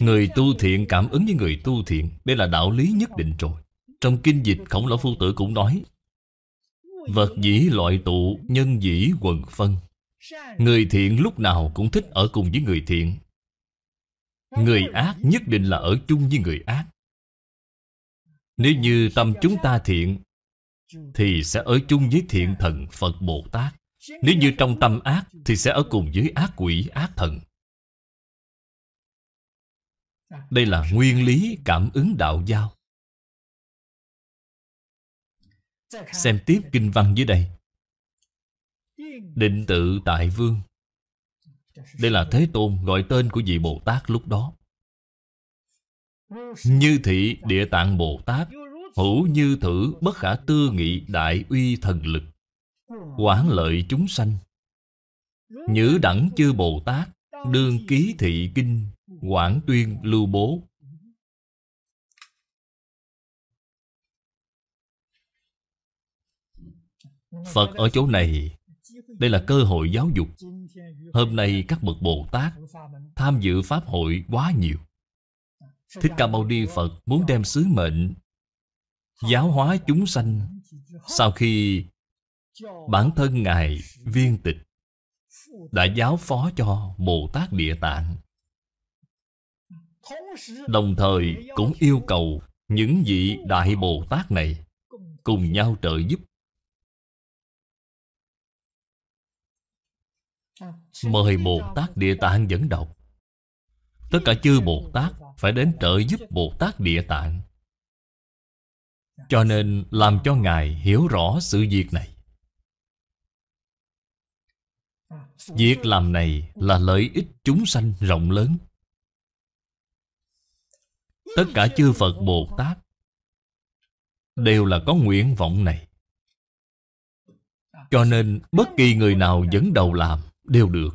Người tu thiện cảm ứng với người tu thiện Đây là đạo lý nhất định rồi Trong kinh dịch khổng lão phu tử cũng nói Vật dĩ loại tụ Nhân dĩ quần phân Người thiện lúc nào cũng thích ở cùng với người thiện Người ác nhất định là ở chung với người ác Nếu như tâm chúng ta thiện Thì sẽ ở chung với thiện thần Phật Bồ Tát Nếu như trong tâm ác Thì sẽ ở cùng với ác quỷ ác thần đây là nguyên lý cảm ứng đạo giao xem tiếp kinh văn dưới đây định tự tại vương đây là thế tôn gọi tên của vị bồ tát lúc đó như thị địa tạng bồ tát hữu như thử bất khả tư nghị đại uy thần lực quản lợi chúng sanh nhữ đẳng chư bồ tát đương ký thị kinh Quảng Tuyên Lưu Bố Phật ở chỗ này Đây là cơ hội giáo dục Hôm nay các bậc Bồ Tát Tham dự Pháp hội quá nhiều Thích Ca Mâu Ni Phật muốn đem sứ mệnh Giáo hóa chúng sanh Sau khi Bản thân Ngài viên tịch Đã giáo phó cho Bồ Tát Địa Tạng Đồng thời cũng yêu cầu những vị Đại Bồ Tát này cùng nhau trợ giúp. Mời Bồ Tát Địa Tạng dẫn đầu. Tất cả chư Bồ Tát phải đến trợ giúp Bồ Tát Địa Tạng. Cho nên làm cho Ngài hiểu rõ sự việc này. Việc làm này là lợi ích chúng sanh rộng lớn. Tất cả chư Phật Bồ Tát Đều là có nguyện vọng này Cho nên bất kỳ người nào dẫn đầu làm đều được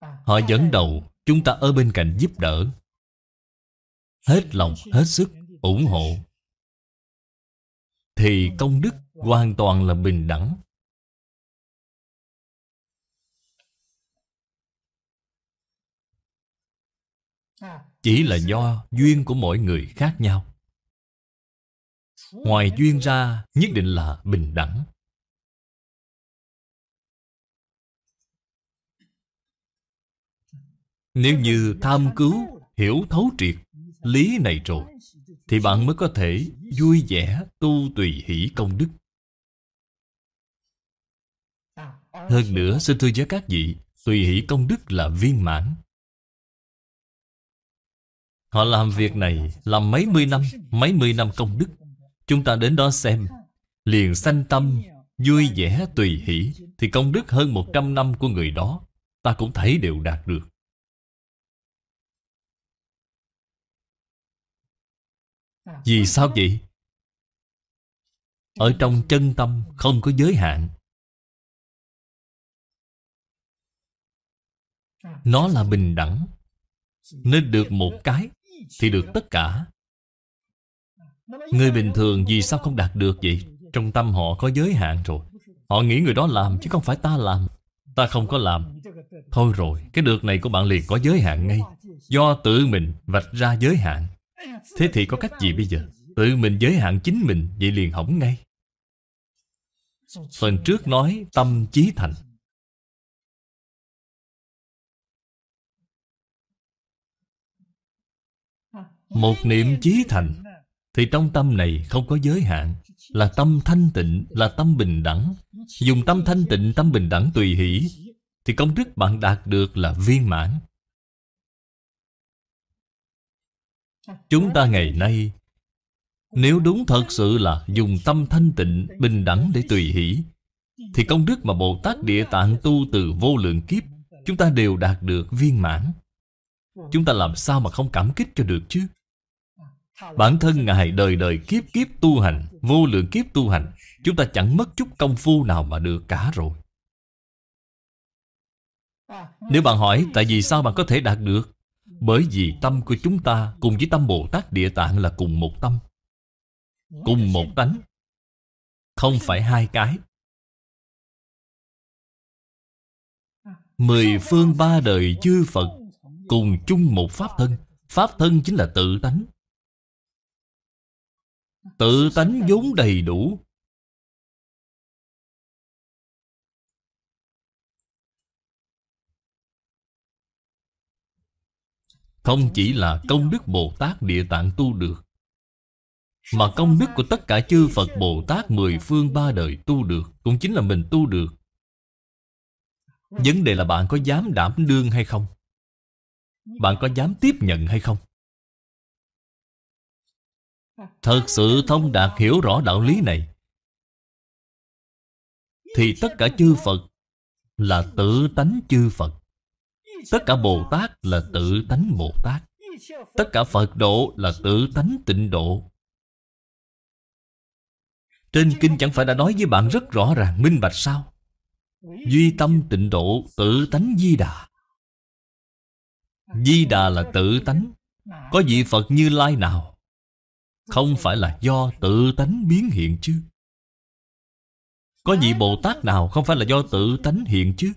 Họ dẫn đầu Chúng ta ở bên cạnh giúp đỡ Hết lòng, hết sức, ủng hộ Thì công đức hoàn toàn là bình đẳng chỉ là do duyên của mỗi người khác nhau ngoài duyên ra nhất định là bình đẳng nếu như tham cứu hiểu thấu triệt lý này rồi thì bạn mới có thể vui vẻ tu tùy hỷ công đức hơn nữa xin thưa với các vị tùy hỷ công đức là viên mãn Họ làm việc này làm mấy mươi năm, mấy mươi năm công đức. Chúng ta đến đó xem, liền sanh tâm, vui vẻ tùy hỷ, thì công đức hơn 100 năm của người đó, ta cũng thấy đều đạt được. Vì sao vậy? Ở trong chân tâm không có giới hạn. Nó là bình đẳng, nên được một cái thì được tất cả Người bình thường vì sao không đạt được vậy? Trong tâm họ có giới hạn rồi Họ nghĩ người đó làm chứ không phải ta làm Ta không có làm Thôi rồi, cái được này của bạn liền có giới hạn ngay Do tự mình vạch ra giới hạn Thế thì có cách gì bây giờ? Tự mình giới hạn chính mình Vậy liền hỏng ngay Phần trước nói tâm chí thành Một niệm chí thành Thì trong tâm này không có giới hạn Là tâm thanh tịnh, là tâm bình đẳng Dùng tâm thanh tịnh, tâm bình đẳng tùy hỷ Thì công đức bạn đạt được là viên mãn Chúng ta ngày nay Nếu đúng thật sự là dùng tâm thanh tịnh, bình đẳng để tùy hỷ Thì công đức mà Bồ Tát Địa Tạng tu từ vô lượng kiếp Chúng ta đều đạt được viên mãn Chúng ta làm sao mà không cảm kích cho được chứ Bản thân Ngài đời đời kiếp kiếp tu hành Vô lượng kiếp tu hành Chúng ta chẳng mất chút công phu nào mà được cả rồi Nếu bạn hỏi tại vì sao bạn có thể đạt được Bởi vì tâm của chúng ta cùng với tâm Bồ Tát Địa Tạng là cùng một tâm Cùng một tánh Không phải hai cái Mười phương ba đời chư Phật Cùng chung một Pháp thân Pháp thân chính là tự tánh Tự tánh vốn đầy đủ Không chỉ là công đức Bồ Tát Địa Tạng tu được Mà công đức của tất cả chư Phật Bồ Tát Mười phương ba đời tu được Cũng chính là mình tu được Vấn đề là bạn có dám đảm đương hay không? Bạn có dám tiếp nhận hay không? Thật sự thông đạt hiểu rõ đạo lý này Thì tất cả chư Phật Là tự tánh chư Phật Tất cả Bồ Tát là tự tánh Bồ Tát Tất cả Phật độ là tự tánh tịnh độ Trên kinh chẳng phải đã nói với bạn rất rõ ràng minh bạch sao Duy tâm tịnh độ tự tánh di đà Di đà là tự tánh Có vị Phật như lai nào không phải là do tự tánh biến hiện chứ Có vị Bồ Tát nào không phải là do tự tánh hiện chứ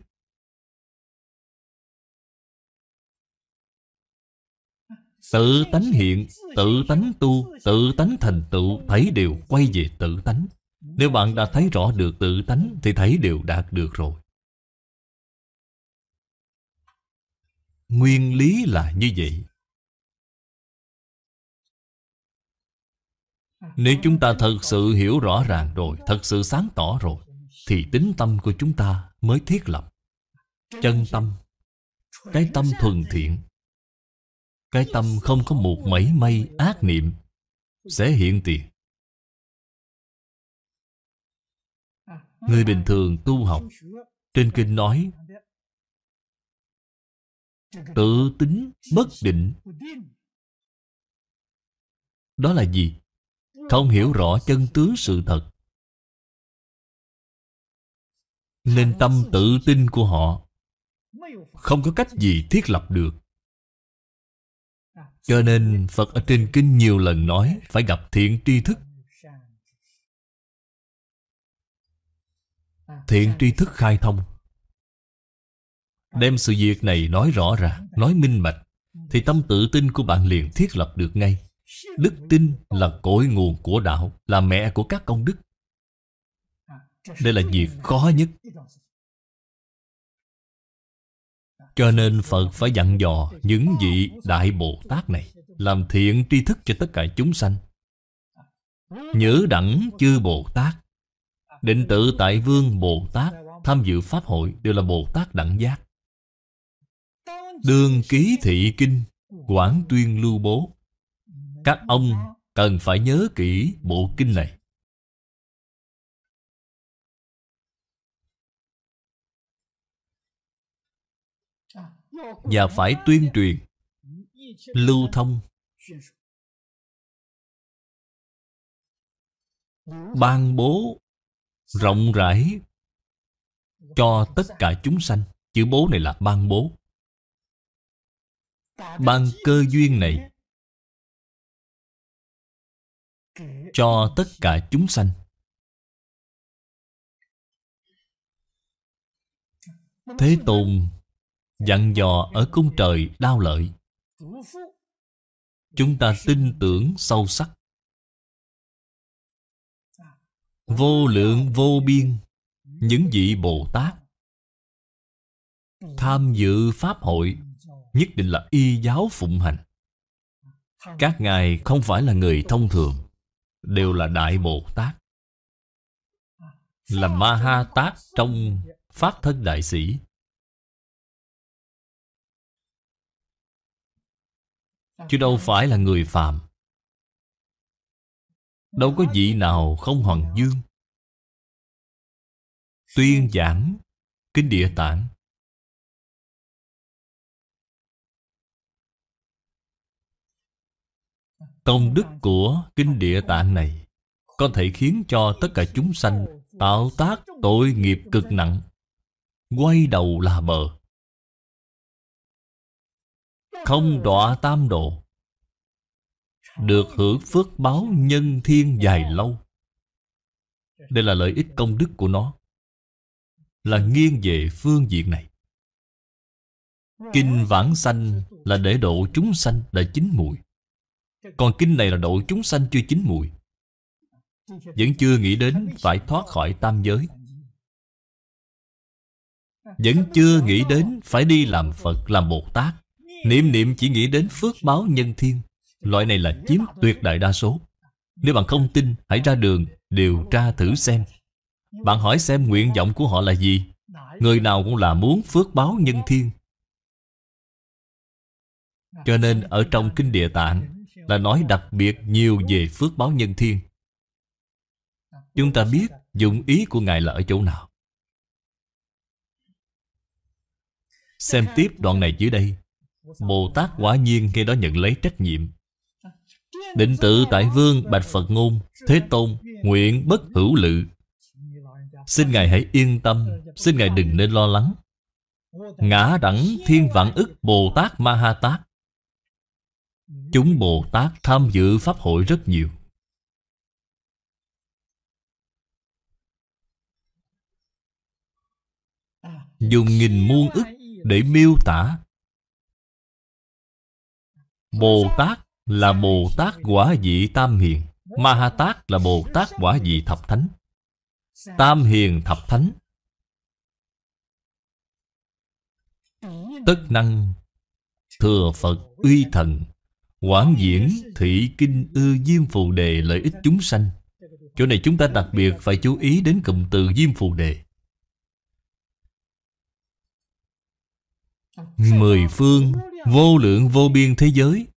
Tự tánh hiện, tự tánh tu, tự tánh thành tựu Thấy đều quay về tự tánh Nếu bạn đã thấy rõ được tự tánh Thì thấy đều đạt được rồi Nguyên lý là như vậy Nếu chúng ta thật sự hiểu rõ ràng rồi Thật sự sáng tỏ rồi Thì tính tâm của chúng ta mới thiết lập Chân tâm Cái tâm thuần thiện Cái tâm không có một mảy may ác niệm Sẽ hiện tiền Người bình thường tu học Trên kinh nói Tự tính bất định Đó là gì? không hiểu rõ chân tướng sự thật nên tâm tự tin của họ không có cách gì thiết lập được cho nên phật ở trên kinh nhiều lần nói phải gặp thiện tri thức thiện tri thức khai thông đem sự việc này nói rõ ràng nói minh bạch thì tâm tự tin của bạn liền thiết lập được ngay Đức tin là cội nguồn của đạo Là mẹ của các công đức Đây là việc khó nhất Cho nên Phật phải dặn dò những vị Đại Bồ Tát này Làm thiện tri thức cho tất cả chúng sanh Nhớ đẳng chư Bồ Tát Định tự tại vương Bồ Tát Tham dự Pháp hội đều là Bồ Tát đẳng giác Đương ký thị kinh Quảng tuyên lưu bố các ông cần phải nhớ kỹ bộ kinh này Và phải tuyên truyền Lưu thông Ban bố Rộng rãi Cho tất cả chúng sanh Chữ bố này là ban bố Ban cơ duyên này cho tất cả chúng sanh thế tôn dặn dò ở cung trời đau lợi chúng ta tin tưởng sâu sắc vô lượng vô biên những vị bồ tát tham dự pháp hội nhất định là y giáo phụng hành các ngài không phải là người thông thường đều là Đại Bồ Tát Là Ma Ha Tát trong Pháp Thân Đại Sĩ Chứ đâu phải là người phàm Đâu có vị nào không hoàng dương Tuyên giảng Kinh Địa Tạng Công đức của Kinh Địa Tạng này Có thể khiến cho tất cả chúng sanh Tạo tác tội nghiệp cực nặng Quay đầu là bờ Không đọa tam độ Được hưởng phước báo nhân thiên dài lâu Đây là lợi ích công đức của nó Là nghiêng về phương diện này Kinh vãng sanh là để độ chúng sanh là chính mùi còn kinh này là độ chúng sanh chưa chín mùi Vẫn chưa nghĩ đến phải thoát khỏi tam giới Vẫn chưa nghĩ đến phải đi làm Phật, làm Bồ Tát Niệm niệm chỉ nghĩ đến phước báo nhân thiên Loại này là chiếm tuyệt đại đa số Nếu bạn không tin, hãy ra đường điều tra thử xem Bạn hỏi xem nguyện vọng của họ là gì Người nào cũng là muốn phước báo nhân thiên Cho nên ở trong Kinh Địa Tạng là nói đặc biệt nhiều về phước báo nhân thiên. Chúng ta biết dụng ý của Ngài là ở chỗ nào. Xem tiếp đoạn này dưới đây. Bồ Tát quả nhiên ngay đó nhận lấy trách nhiệm. Định tự tại vương bạch Phật ngôn, Thế Tôn, nguyện bất hữu lự. Xin Ngài hãy yên tâm, xin Ngài đừng nên lo lắng. Ngã đẳng thiên vạn ức Bồ Tát Ma Ha Tát Chúng Bồ Tát tham dự Pháp hội rất nhiều Dùng nghìn muôn ức để miêu tả Bồ Tát là Bồ Tát quả vị tam hiền Ma Ha Tát là Bồ Tát quả vị thập thánh Tam hiền thập thánh Tất năng Thừa Phật uy thần Quảng diễn thị kinh ư diêm phù đề lợi ích chúng sanh Chỗ này chúng ta đặc biệt phải chú ý đến cụm từ diêm phù đề Mười phương, vô lượng vô biên thế giới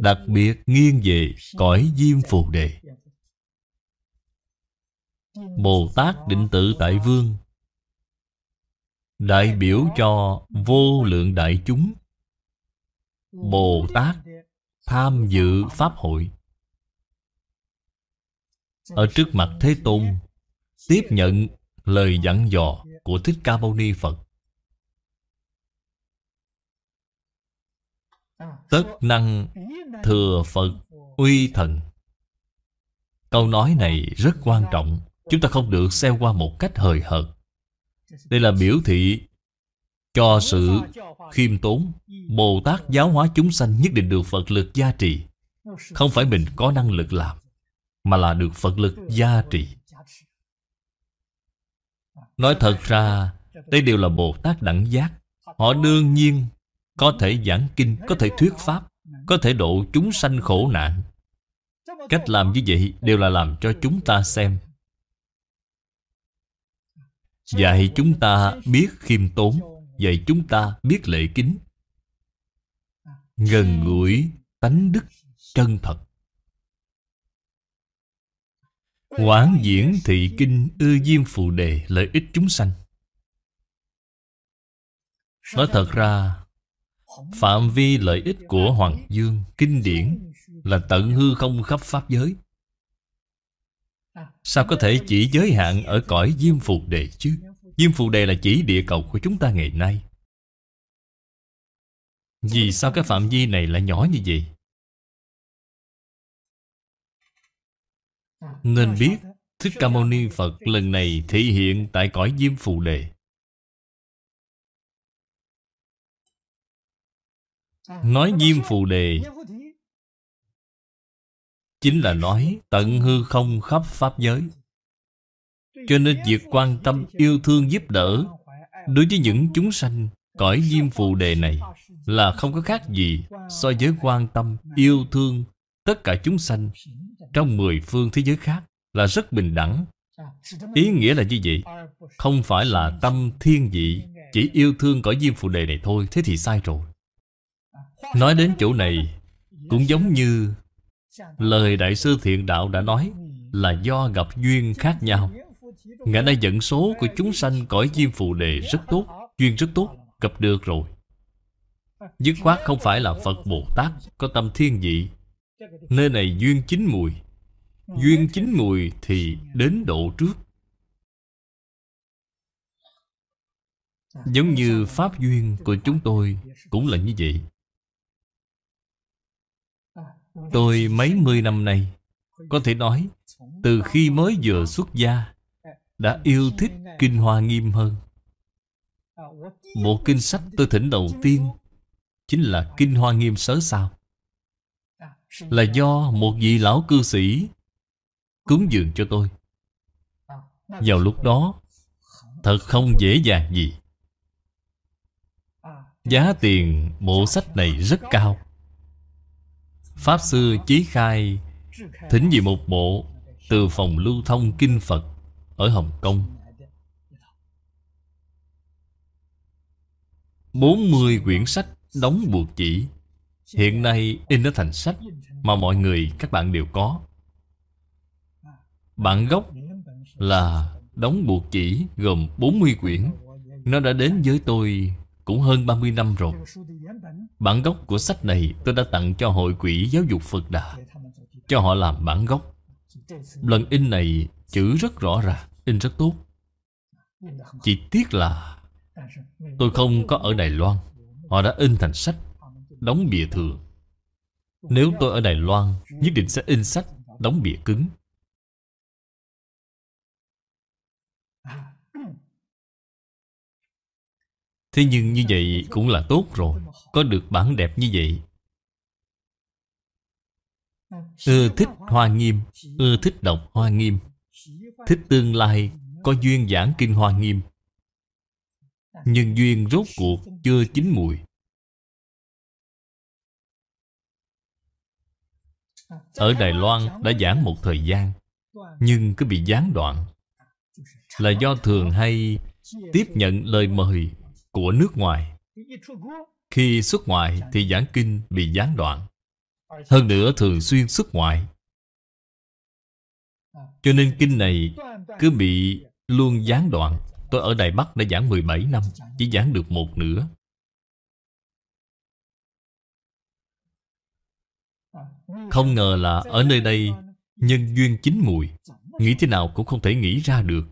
Đặc biệt nghiêng về cõi diêm phù đề Bồ Tát định tự tại vương Đại biểu cho vô lượng đại chúng Bồ Tát tham dự pháp hội ở trước mặt thế tôn tiếp nhận lời dặn dò của thích ca mâu ni phật tất năng thừa phật uy thần câu nói này rất quan trọng chúng ta không được xem qua một cách hời hợt đây là biểu thị cho sự khiêm tốn Bồ Tát giáo hóa chúng sanh nhất định được Phật lực gia trì Không phải mình có năng lực làm Mà là được Phật lực gia trì Nói thật ra Đây đều là Bồ Tát đẳng giác Họ đương nhiên Có thể giảng kinh, có thể thuyết pháp Có thể độ chúng sanh khổ nạn Cách làm như vậy đều là làm cho chúng ta xem Dạy chúng ta biết khiêm tốn dạy chúng ta biết lễ kính gần gũi tánh đức chân thật Quán diễn thị kinh ư diêm phù đề lợi ích chúng sanh Nói thật ra Phạm vi lợi ích của Hoàng Dương Kinh điển là tận hư không khắp Pháp giới Sao có thể chỉ giới hạn ở cõi diêm phù đề chứ Diêm phù đề là chỉ địa cầu của chúng ta ngày nay Vì sao cái phạm vi này lại nhỏ như vậy? Nên biết Thích Ca Mâu Ni Phật lần này thể hiện tại cõi Diêm Phù Đề Nói Diêm Phù Đề Chính là nói tận hư không khắp Pháp giới cho nên việc quan tâm yêu thương giúp đỡ Đối với những chúng sanh Cõi diêm phù đề này Là không có khác gì So với quan tâm, yêu thương Tất cả chúng sanh Trong mười phương thế giới khác Là rất bình đẳng Ý nghĩa là như vậy Không phải là tâm thiên vị Chỉ yêu thương cõi diêm phù đề này thôi Thế thì sai rồi Nói đến chỗ này Cũng giống như Lời Đại sư Thiện Đạo đã nói Là do gặp duyên khác nhau Ngã đã dẫn số của chúng sanh cõi diêm phù đề rất tốt Duyên rất tốt, cập được rồi Dứt khoát không phải là Phật Bồ Tát Có tâm thiên vị Nơi này duyên chín mùi Duyên chín mùi thì đến độ trước Giống như Pháp duyên của chúng tôi Cũng là như vậy Tôi mấy mươi năm nay Có thể nói Từ khi mới vừa xuất gia đã yêu thích Kinh Hoa Nghiêm hơn. Bộ kinh sách tôi thỉnh đầu tiên chính là Kinh Hoa Nghiêm Sớ Sao. Là do một vị lão cư sĩ cúng dường cho tôi. Vào lúc đó, thật không dễ dàng gì. Giá tiền bộ sách này rất cao. Pháp Sư Chí Khai thỉnh về một bộ từ phòng lưu thông kinh Phật ở Hồng Kông 40 quyển sách đóng buộc chỉ Hiện nay in đã thành sách Mà mọi người các bạn đều có Bản gốc là đóng buộc chỉ gồm 40 quyển Nó đã đến với tôi cũng hơn 30 năm rồi Bản gốc của sách này tôi đã tặng cho hội quỹ giáo dục Phật Đà Cho họ làm bản gốc Lần in này chữ rất rõ ràng in rất tốt Chỉ tiếc là Tôi không có ở Đài Loan Họ đã in thành sách Đóng bìa thường Nếu tôi ở Đài Loan Nhất định sẽ in sách Đóng bìa cứng Thế nhưng như vậy cũng là tốt rồi Có được bản đẹp như vậy Ưa ừ, thích hoa nghiêm Ưa ừ, thích đọc hoa nghiêm Thích tương lai có duyên giảng Kinh Hoa Nghiêm Nhưng duyên rốt cuộc chưa chín mùi Ở Đài Loan đã giảng một thời gian Nhưng cứ bị gián đoạn Là do thường hay tiếp nhận lời mời của nước ngoài Khi xuất ngoại thì giảng kinh bị gián đoạn Hơn nữa thường xuyên xuất ngoại cho nên kinh này cứ bị luôn gián đoạn Tôi ở Đài Bắc đã giảng 17 năm Chỉ giảng được một nửa Không ngờ là ở nơi đây Nhân duyên chín mùi Nghĩ thế nào cũng không thể nghĩ ra được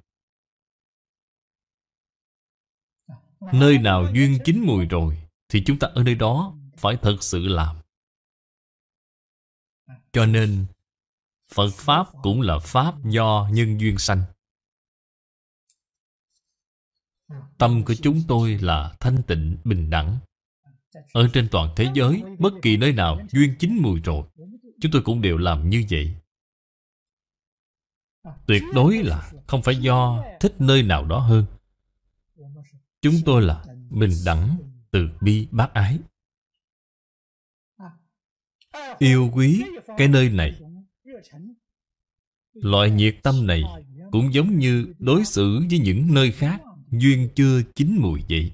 Nơi nào duyên chín mùi rồi Thì chúng ta ở nơi đó Phải thật sự làm Cho nên Phật Pháp cũng là Pháp do nhân duyên sanh Tâm của chúng tôi là thanh tịnh, bình đẳng Ở trên toàn thế giới Bất kỳ nơi nào duyên chín mùi rồi Chúng tôi cũng đều làm như vậy Tuyệt đối là không phải do thích nơi nào đó hơn Chúng tôi là bình đẳng, từ bi, bác ái Yêu quý cái nơi này Loại nhiệt tâm này cũng giống như đối xử với những nơi khác duyên chưa chín mùi vậy.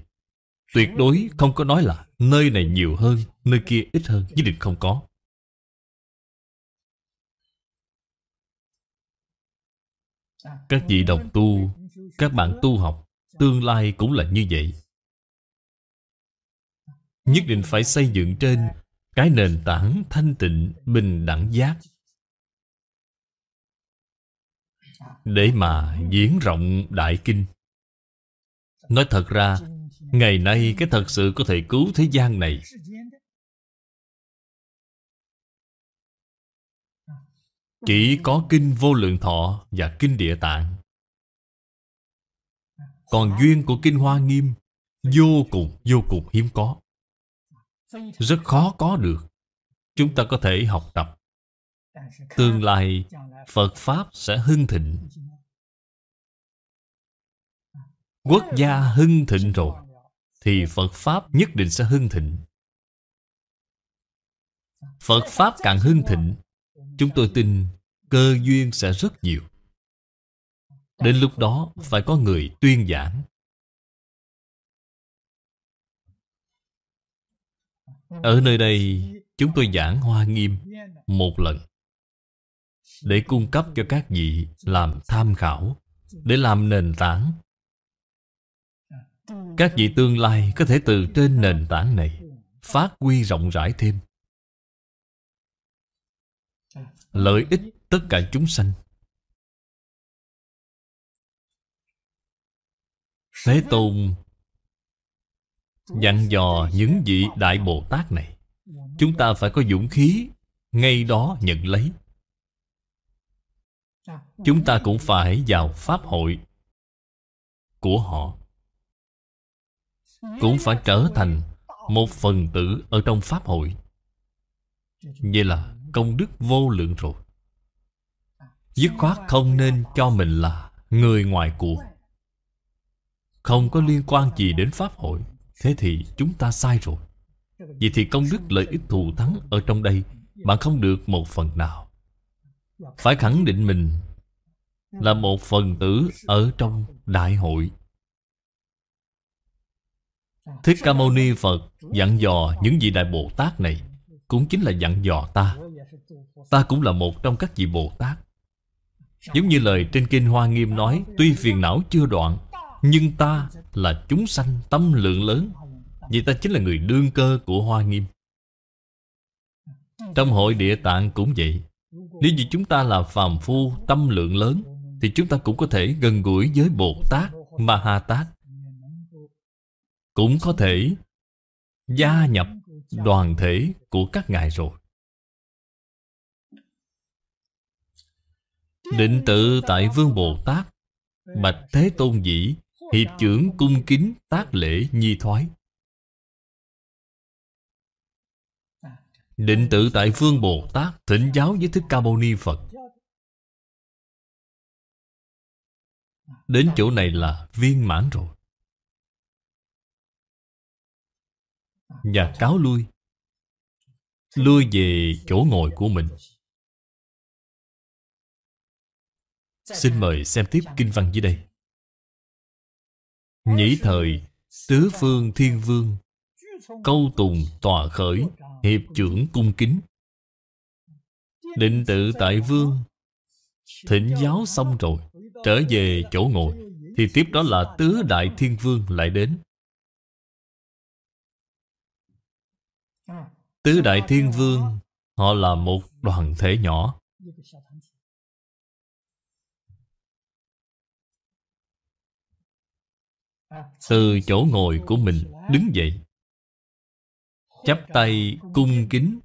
Tuyệt đối không có nói là nơi này nhiều hơn, nơi kia ít hơn, nhất định không có. Các vị đồng tu, các bạn tu học, tương lai cũng là như vậy. Nhất định phải xây dựng trên cái nền tảng thanh tịnh, bình đẳng giác để mà diễn rộng đại kinh nói thật ra ngày nay cái thật sự có thể cứu thế gian này chỉ có kinh vô lượng thọ và kinh địa tạng còn duyên của kinh hoa nghiêm vô cùng vô cùng hiếm có rất khó có được chúng ta có thể học tập tương lai phật pháp sẽ hưng thịnh quốc gia hưng thịnh rồi thì phật pháp nhất định sẽ hưng thịnh phật pháp càng hưng thịnh chúng tôi tin cơ duyên sẽ rất nhiều đến lúc đó phải có người tuyên giảng ở nơi đây chúng tôi giảng hoa nghiêm một lần để cung cấp cho các vị làm tham khảo, để làm nền tảng. Các vị tương lai có thể từ trên nền tảng này phát huy rộng rãi thêm. Lợi ích tất cả chúng sanh. Thế Tôn dặn dò những vị Đại Bồ Tát này chúng ta phải có dũng khí ngay đó nhận lấy Chúng ta cũng phải vào Pháp hội Của họ Cũng phải trở thành Một phần tử ở trong Pháp hội Vậy là công đức vô lượng rồi Dứt khoát không nên cho mình là Người ngoài cuộc Không có liên quan gì đến Pháp hội Thế thì chúng ta sai rồi Vậy thì công đức lợi ích thù thắng Ở trong đây Bạn không được một phần nào phải khẳng định mình là một phần tử ở trong đại hội Thích Ca Mâu Ni Phật dặn dò những vị Đại Bồ Tát này Cũng chính là dặn dò ta Ta cũng là một trong các vị Bồ Tát Giống như lời trên Kinh Hoa Nghiêm nói Tuy phiền não chưa đoạn Nhưng ta là chúng sanh tâm lượng lớn Vì ta chính là người đương cơ của Hoa Nghiêm Trong hội địa tạng cũng vậy nếu như chúng ta là phàm phu tâm lượng lớn Thì chúng ta cũng có thể gần gũi với Bồ Tát, Ma Ha Tát Cũng có thể gia nhập đoàn thể của các ngài rồi Định tự tại Vương Bồ Tát Bạch Thế Tôn Dĩ Hiệp trưởng cung kính tác lễ nhi thoái Định tự tại phương Bồ Tát Thỉnh giáo với Thích Ca Mâu Ni Phật Đến chỗ này là viên mãn rồi Nhà cáo lui Lui về chỗ ngồi của mình Xin mời xem tiếp kinh văn dưới đây Nhĩ thời Tứ phương thiên vương Câu tùng tòa khởi Hiệp trưởng cung kính Định tự tại vương Thỉnh giáo xong rồi Trở về chỗ ngồi Thì tiếp đó là tứ đại thiên vương lại đến Tứ đại thiên vương Họ là một đoàn thể nhỏ Từ chỗ ngồi của mình đứng dậy chắp tay cung kính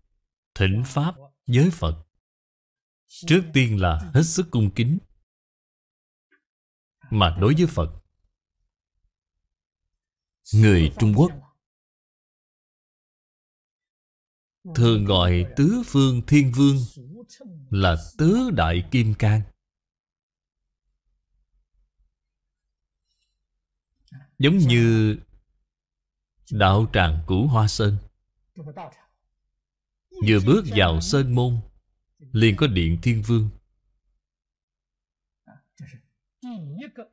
thỉnh pháp giới phật trước tiên là hết sức cung kính mà đối với phật người trung quốc thường gọi tứ phương thiên vương là tứ đại kim cang giống như đạo tràng cũ hoa sơn Vừa bước vào Sơn Môn Liền có Điện Thiên Vương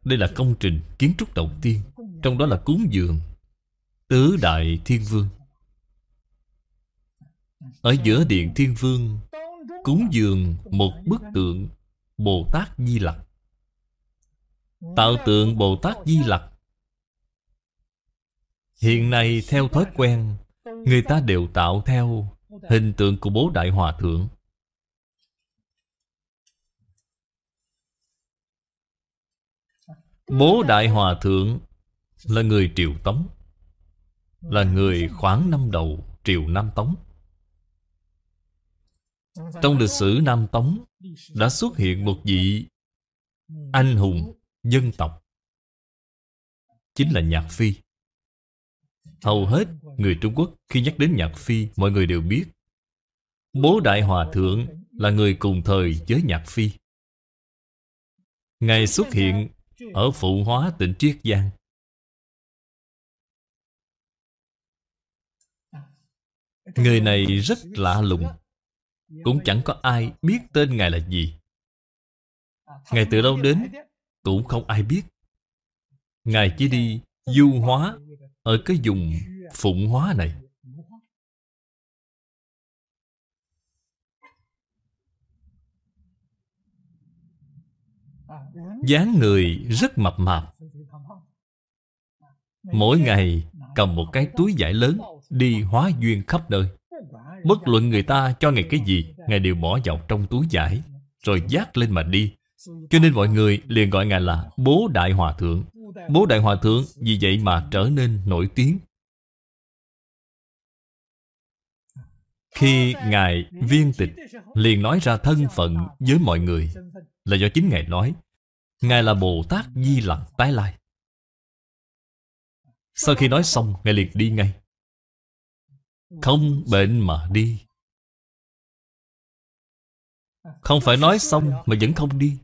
Đây là công trình kiến trúc đầu tiên Trong đó là cúng dường Tứ Đại Thiên Vương Ở giữa Điện Thiên Vương Cúng dường một bức tượng Bồ Tát Di Lặc Tạo tượng Bồ Tát Di Lặc Hiện nay theo thói quen Người ta đều tạo theo hình tượng của bố Đại Hòa Thượng Bố Đại Hòa Thượng là người Triều Tống Là người khoảng năm đầu Triều Nam Tống Trong lịch sử Nam Tống Đã xuất hiện một vị Anh hùng dân tộc Chính là Nhạc Phi Hầu hết người Trung Quốc khi nhắc đến Nhạc Phi mọi người đều biết Bố Đại Hòa Thượng là người cùng thời với Nhạc Phi Ngài xuất hiện ở Phụ Hóa tỉnh Triết Giang Người này rất lạ lùng Cũng chẳng có ai biết tên Ngài là gì Ngài từ đâu đến Cũng không ai biết Ngài chỉ đi du hóa ở cái dùng Phụng Hóa này dáng người rất mập mạp Mỗi ngày cầm một cái túi vải lớn Đi hóa duyên khắp nơi Bất luận người ta cho ngày cái gì Ngài đều bỏ vào trong túi vải Rồi dát lên mà đi Cho nên mọi người liền gọi Ngài là Bố Đại Hòa Thượng Bố Đại Hòa Thượng vì vậy mà trở nên nổi tiếng Khi Ngài viên tịch liền nói ra thân phận với mọi người Là do chính Ngài nói Ngài là Bồ Tát Di Lặc Tái Lai Sau khi nói xong Ngài liền đi ngay Không bệnh mà đi Không phải nói xong mà vẫn không đi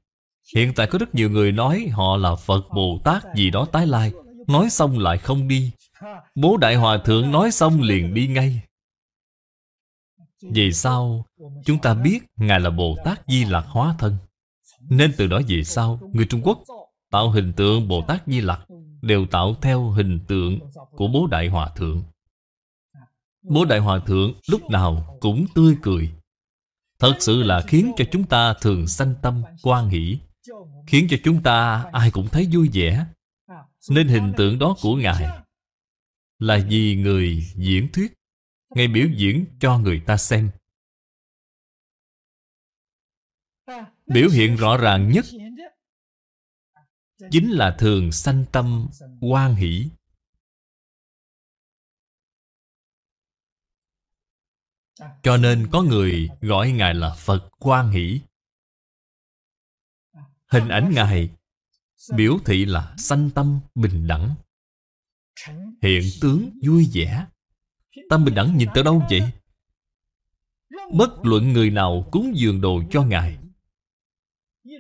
Hiện tại có rất nhiều người nói họ là Phật Bồ Tát gì đó tái lai Nói xong lại không đi Bố Đại Hòa Thượng nói xong liền đi ngay Về sau chúng ta biết Ngài là Bồ Tát Di Lạc hóa thân Nên từ đó về sau Người Trung Quốc tạo hình tượng Bồ Tát Di Lạc Đều tạo theo hình tượng của Bố Đại Hòa Thượng Bố Đại Hòa Thượng lúc nào cũng tươi cười Thật sự là khiến cho chúng ta thường sanh tâm quan hỷ khiến cho chúng ta ai cũng thấy vui vẻ nên hình tượng đó của ngài là vì người diễn thuyết ngài biểu diễn cho người ta xem biểu hiện rõ ràng nhất chính là thường sanh tâm quan hỷ cho nên có người gọi ngài là phật quan hỷ Hình ảnh Ngài biểu thị là sanh tâm bình đẳng Hiện tướng vui vẻ Tâm bình đẳng nhìn tới đâu vậy? Bất luận người nào cúng dường đồ cho Ngài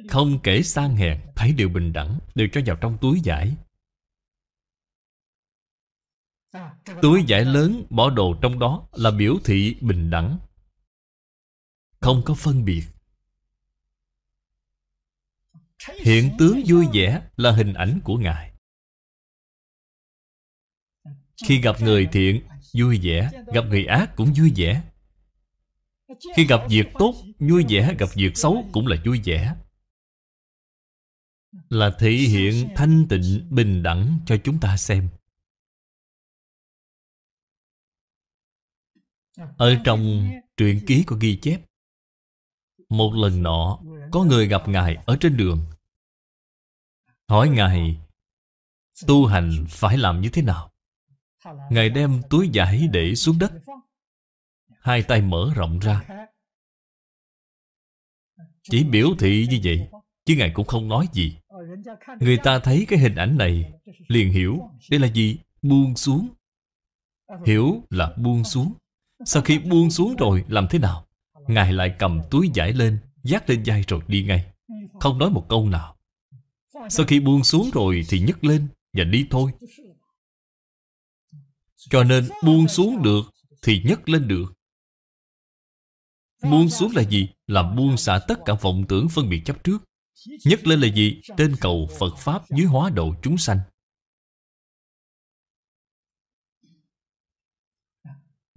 Không kể sang hèn Thấy đều bình đẳng Đều cho vào trong túi giải Túi giải lớn bỏ đồ trong đó Là biểu thị bình đẳng Không có phân biệt hiện tướng vui vẻ là hình ảnh của ngài khi gặp người thiện vui vẻ gặp người ác cũng vui vẻ khi gặp việc tốt vui vẻ gặp việc xấu cũng là vui vẻ là thể hiện thanh tịnh bình đẳng cho chúng ta xem ở trong truyện ký có ghi chép một lần nọ có người gặp ngài ở trên đường Hỏi Ngài Tu hành phải làm như thế nào Ngài đem túi giải để xuống đất Hai tay mở rộng ra Chỉ biểu thị như vậy Chứ Ngài cũng không nói gì Người ta thấy cái hình ảnh này Liền hiểu Đây là gì? Buông xuống Hiểu là buông xuống Sau khi buông xuống rồi làm thế nào Ngài lại cầm túi giải lên Giác lên vai rồi đi ngay Không nói một câu nào sau khi buông xuống rồi thì nhấc lên Và đi thôi Cho nên buông xuống được Thì nhấc lên được Buông xuống là gì? Là buông xả tất cả vọng tưởng phân biệt chấp trước Nhất lên là gì? Trên cầu Phật Pháp dưới hóa độ chúng sanh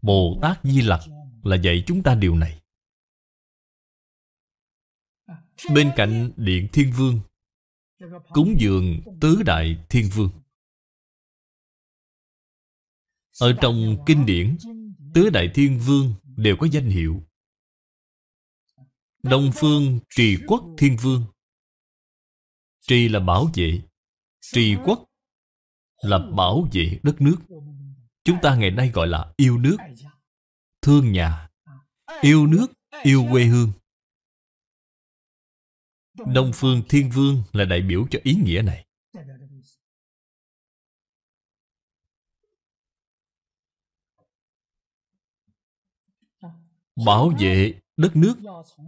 Bồ Tát Di Lặc là dạy chúng ta điều này Bên cạnh Điện Thiên Vương Cúng dường tứ đại thiên vương Ở trong kinh điển Tứ đại thiên vương đều có danh hiệu Đông phương trì quốc thiên vương Trì là bảo vệ Trì quốc là bảo vệ đất nước Chúng ta ngày nay gọi là yêu nước Thương nhà Yêu nước, yêu quê hương Đông Phương Thiên Vương là đại biểu cho ý nghĩa này Bảo vệ đất nước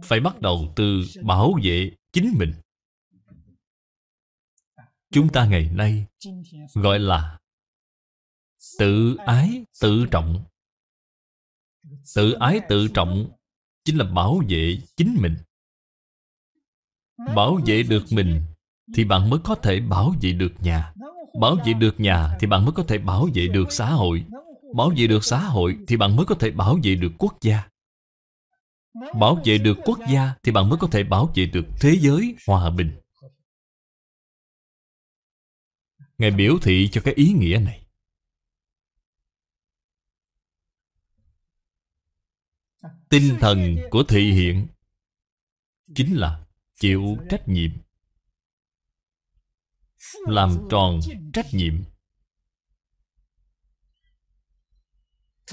phải bắt đầu từ bảo vệ chính mình Chúng ta ngày nay gọi là tự ái tự trọng Tự ái tự trọng chính là bảo vệ chính mình Bảo vệ được mình Thì bạn mới có thể bảo vệ được nhà Bảo vệ được nhà Thì bạn mới có thể bảo vệ được xã hội Bảo vệ được xã hội Thì bạn mới có thể bảo vệ được quốc gia Bảo vệ được quốc gia Thì bạn mới có thể bảo vệ được thế giới hòa bình Ngài biểu thị cho cái ý nghĩa này Tinh thần của thị hiện Chính là chịu trách nhiệm làm tròn trách nhiệm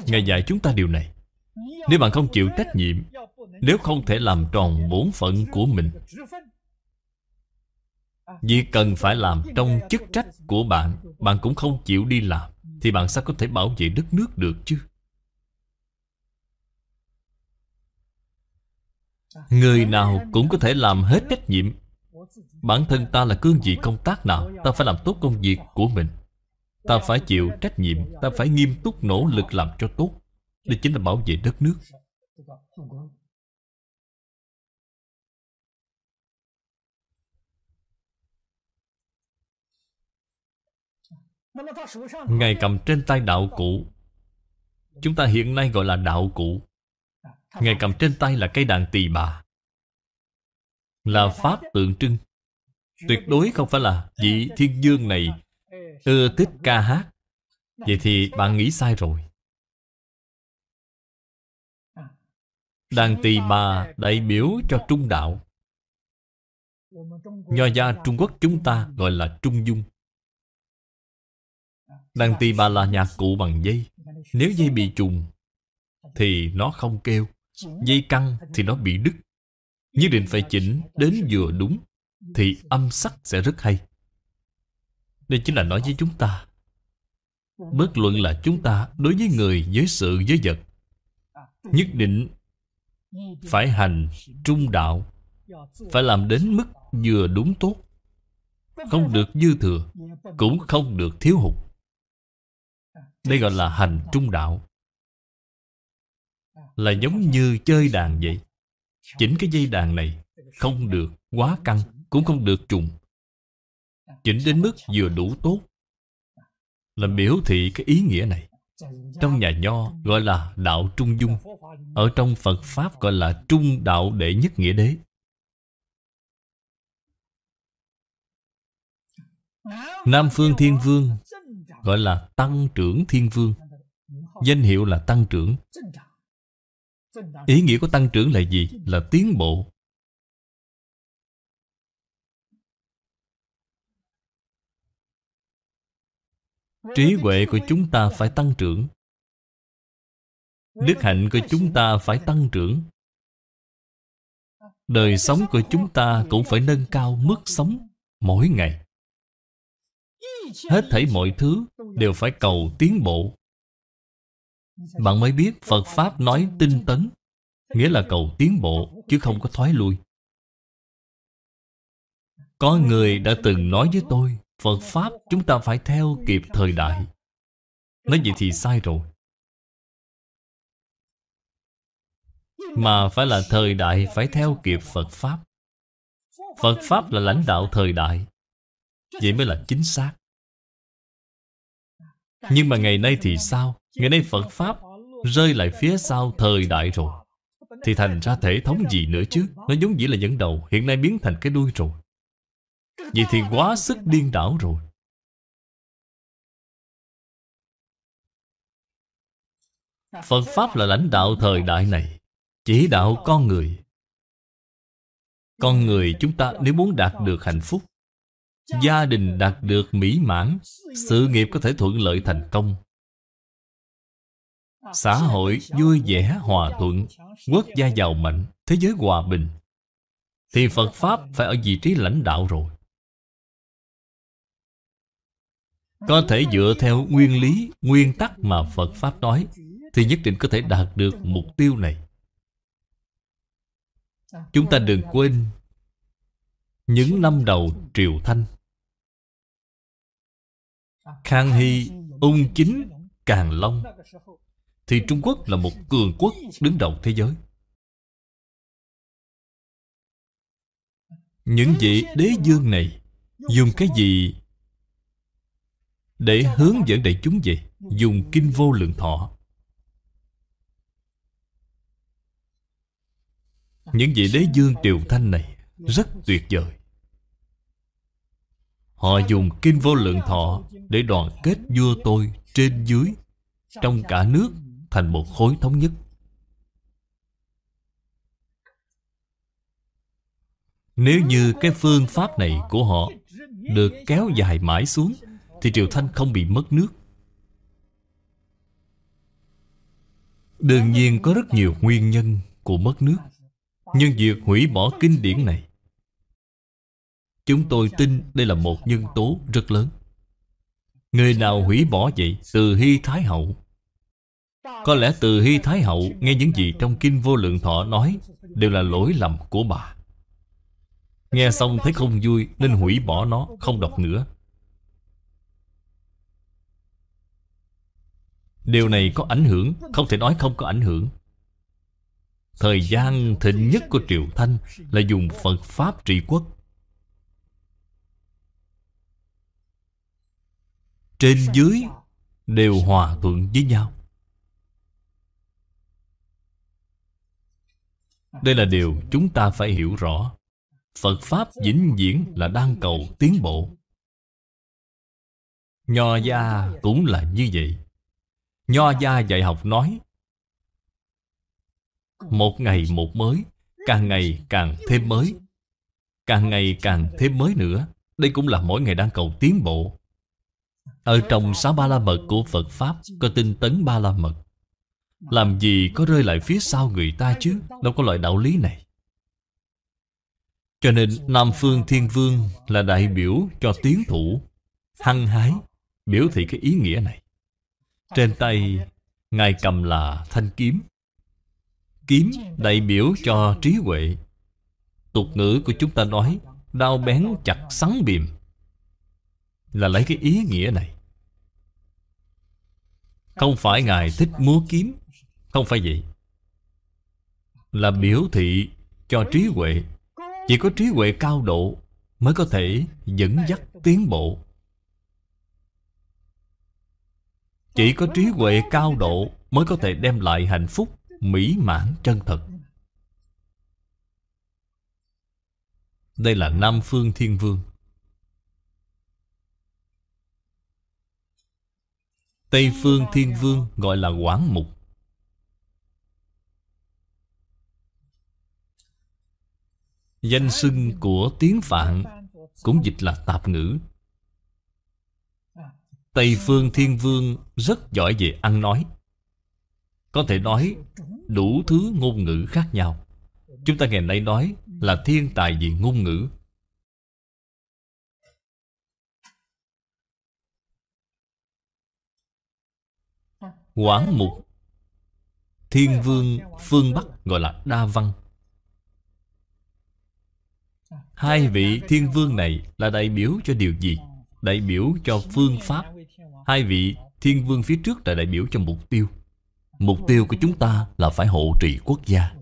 ngài dạy chúng ta điều này nếu bạn không chịu trách nhiệm nếu không thể làm tròn bổn phận của mình Việc cần phải làm trong chức trách của bạn Bạn cũng không chịu đi làm Thì bạn sao có thể bảo vệ đất nước được chứ Người nào cũng có thể làm hết trách nhiệm Bản thân ta là cương vị công tác nào Ta phải làm tốt công việc của mình Ta phải chịu trách nhiệm Ta phải nghiêm túc nỗ lực làm cho tốt Đây chính là bảo vệ đất nước Ngài cầm trên tay đạo cụ Chúng ta hiện nay gọi là đạo cụ Ngài cầm trên tay là cây đàn tỳ bà Là dạ, dạ. Pháp tượng trưng Tuyệt đối không phải là vị thiên dương này ưa thích ca hát Vậy thì bạn nghĩ sai rồi Đàn tỳ bà đại biểu cho trung đạo Nho gia Trung Quốc chúng ta gọi là trung dung Đàn tỳ bà là nhạc cụ bằng dây Nếu dây bị trùng Thì nó không kêu Dây căng thì nó bị đứt Nhất định phải chỉnh đến vừa đúng Thì âm sắc sẽ rất hay Đây chính là nói với chúng ta Bất luận là chúng ta đối với người, với sự, với vật Nhất định phải hành trung đạo Phải làm đến mức vừa đúng tốt Không được dư thừa Cũng không được thiếu hụt Đây gọi là hành trung đạo là giống như chơi đàn vậy chỉnh cái dây đàn này không được quá căng cũng không được trùng chỉnh đến mức vừa đủ tốt là biểu thị cái ý nghĩa này trong nhà nho gọi là đạo trung dung ở trong phật pháp gọi là trung đạo đệ nhất nghĩa đế nam phương thiên vương gọi là tăng trưởng thiên vương danh hiệu là tăng trưởng ý nghĩa của tăng trưởng là gì là tiến bộ trí huệ của chúng ta phải tăng trưởng đức hạnh của chúng ta phải tăng trưởng đời sống của chúng ta cũng phải nâng cao mức sống mỗi ngày hết thảy mọi thứ đều phải cầu tiến bộ bạn mới biết Phật Pháp nói tinh tấn Nghĩa là cầu tiến bộ Chứ không có thoái lui Có người đã từng nói với tôi Phật Pháp chúng ta phải theo kịp thời đại Nói vậy thì sai rồi Mà phải là thời đại phải theo kịp Phật Pháp Phật Pháp là lãnh đạo thời đại Vậy mới là chính xác Nhưng mà ngày nay thì sao? Ngày nay Phật Pháp rơi lại phía sau thời đại rồi Thì thành ra thể thống gì nữa chứ Nó giống dĩ là dẫn đầu Hiện nay biến thành cái đuôi rồi Vậy thì quá sức điên đảo rồi Phật Pháp là lãnh đạo thời đại này Chỉ đạo con người Con người chúng ta nếu muốn đạt được hạnh phúc Gia đình đạt được mỹ mãn Sự nghiệp có thể thuận lợi thành công xã hội vui vẻ hòa thuận quốc gia giàu mạnh thế giới hòa bình thì phật pháp phải ở vị trí lãnh đạo rồi có thể dựa theo nguyên lý nguyên tắc mà phật pháp nói thì nhất định có thể đạt được mục tiêu này chúng ta đừng quên những năm đầu triều thanh khang hy ung chính Càn long thì Trung Quốc là một cường quốc đứng đầu thế giới Những vị đế dương này Dùng cái gì Để hướng dẫn đại chúng vậy Dùng kinh vô lượng thọ Những vị đế dương triều thanh này Rất tuyệt vời Họ dùng kinh vô lượng thọ Để đoàn kết vua tôi Trên dưới Trong cả nước thành một khối thống nhất. Nếu như cái phương pháp này của họ được kéo dài mãi xuống thì Triều Thanh không bị mất nước. Đương nhiên có rất nhiều nguyên nhân của mất nước. Nhưng việc hủy bỏ kinh điển này Chúng tôi tin đây là một nhân tố rất lớn Người nào hủy bỏ vậy Từ Hy Thái Hậu có lẽ từ Hy Thái Hậu nghe những gì trong Kinh Vô Lượng Thọ nói Đều là lỗi lầm của bà Nghe xong thấy không vui nên hủy bỏ nó, không đọc nữa Điều này có ảnh hưởng, không thể nói không có ảnh hưởng Thời gian thịnh nhất của triều Thanh là dùng Phật Pháp trị quốc Trên dưới đều hòa thuận với nhau Đây là điều chúng ta phải hiểu rõ Phật Pháp vĩnh viễn là đang cầu tiến bộ Nho gia cũng là như vậy Nho gia dạy học nói Một ngày một mới Càng ngày càng thêm mới Càng ngày càng thêm mới nữa Đây cũng là mỗi ngày đang cầu tiến bộ Ở trong sáu ba la mật của Phật Pháp Có tinh tấn ba la mật làm gì có rơi lại phía sau người ta chứ Đâu có loại đạo lý này Cho nên Nam Phương Thiên Vương Là đại biểu cho tiến thủ Hăng hái Biểu thị cái ý nghĩa này Trên tay Ngài cầm là thanh kiếm Kiếm đại biểu cho trí huệ Tục ngữ của chúng ta nói Đau bén chặt sắn bìm Là lấy cái ý nghĩa này Không phải Ngài thích múa kiếm không phải vậy Là biểu thị cho trí huệ Chỉ có trí huệ cao độ Mới có thể dẫn dắt tiến bộ Chỉ có trí huệ cao độ Mới có thể đem lại hạnh phúc mỹ mãn chân thật Đây là Nam Phương Thiên Vương Tây Phương Thiên Vương gọi là Quảng Mục Danh xưng của tiếng Phạn Cũng dịch là tạp ngữ Tây phương thiên vương rất giỏi về ăn nói Có thể nói đủ thứ ngôn ngữ khác nhau Chúng ta ngày nay nói là thiên tài về ngôn ngữ quán mục Thiên vương phương Bắc gọi là Đa Văn Hai vị thiên vương này là đại biểu cho điều gì? Đại biểu cho phương pháp Hai vị thiên vương phía trước là đại biểu cho mục tiêu Mục tiêu của chúng ta là phải hộ trì quốc gia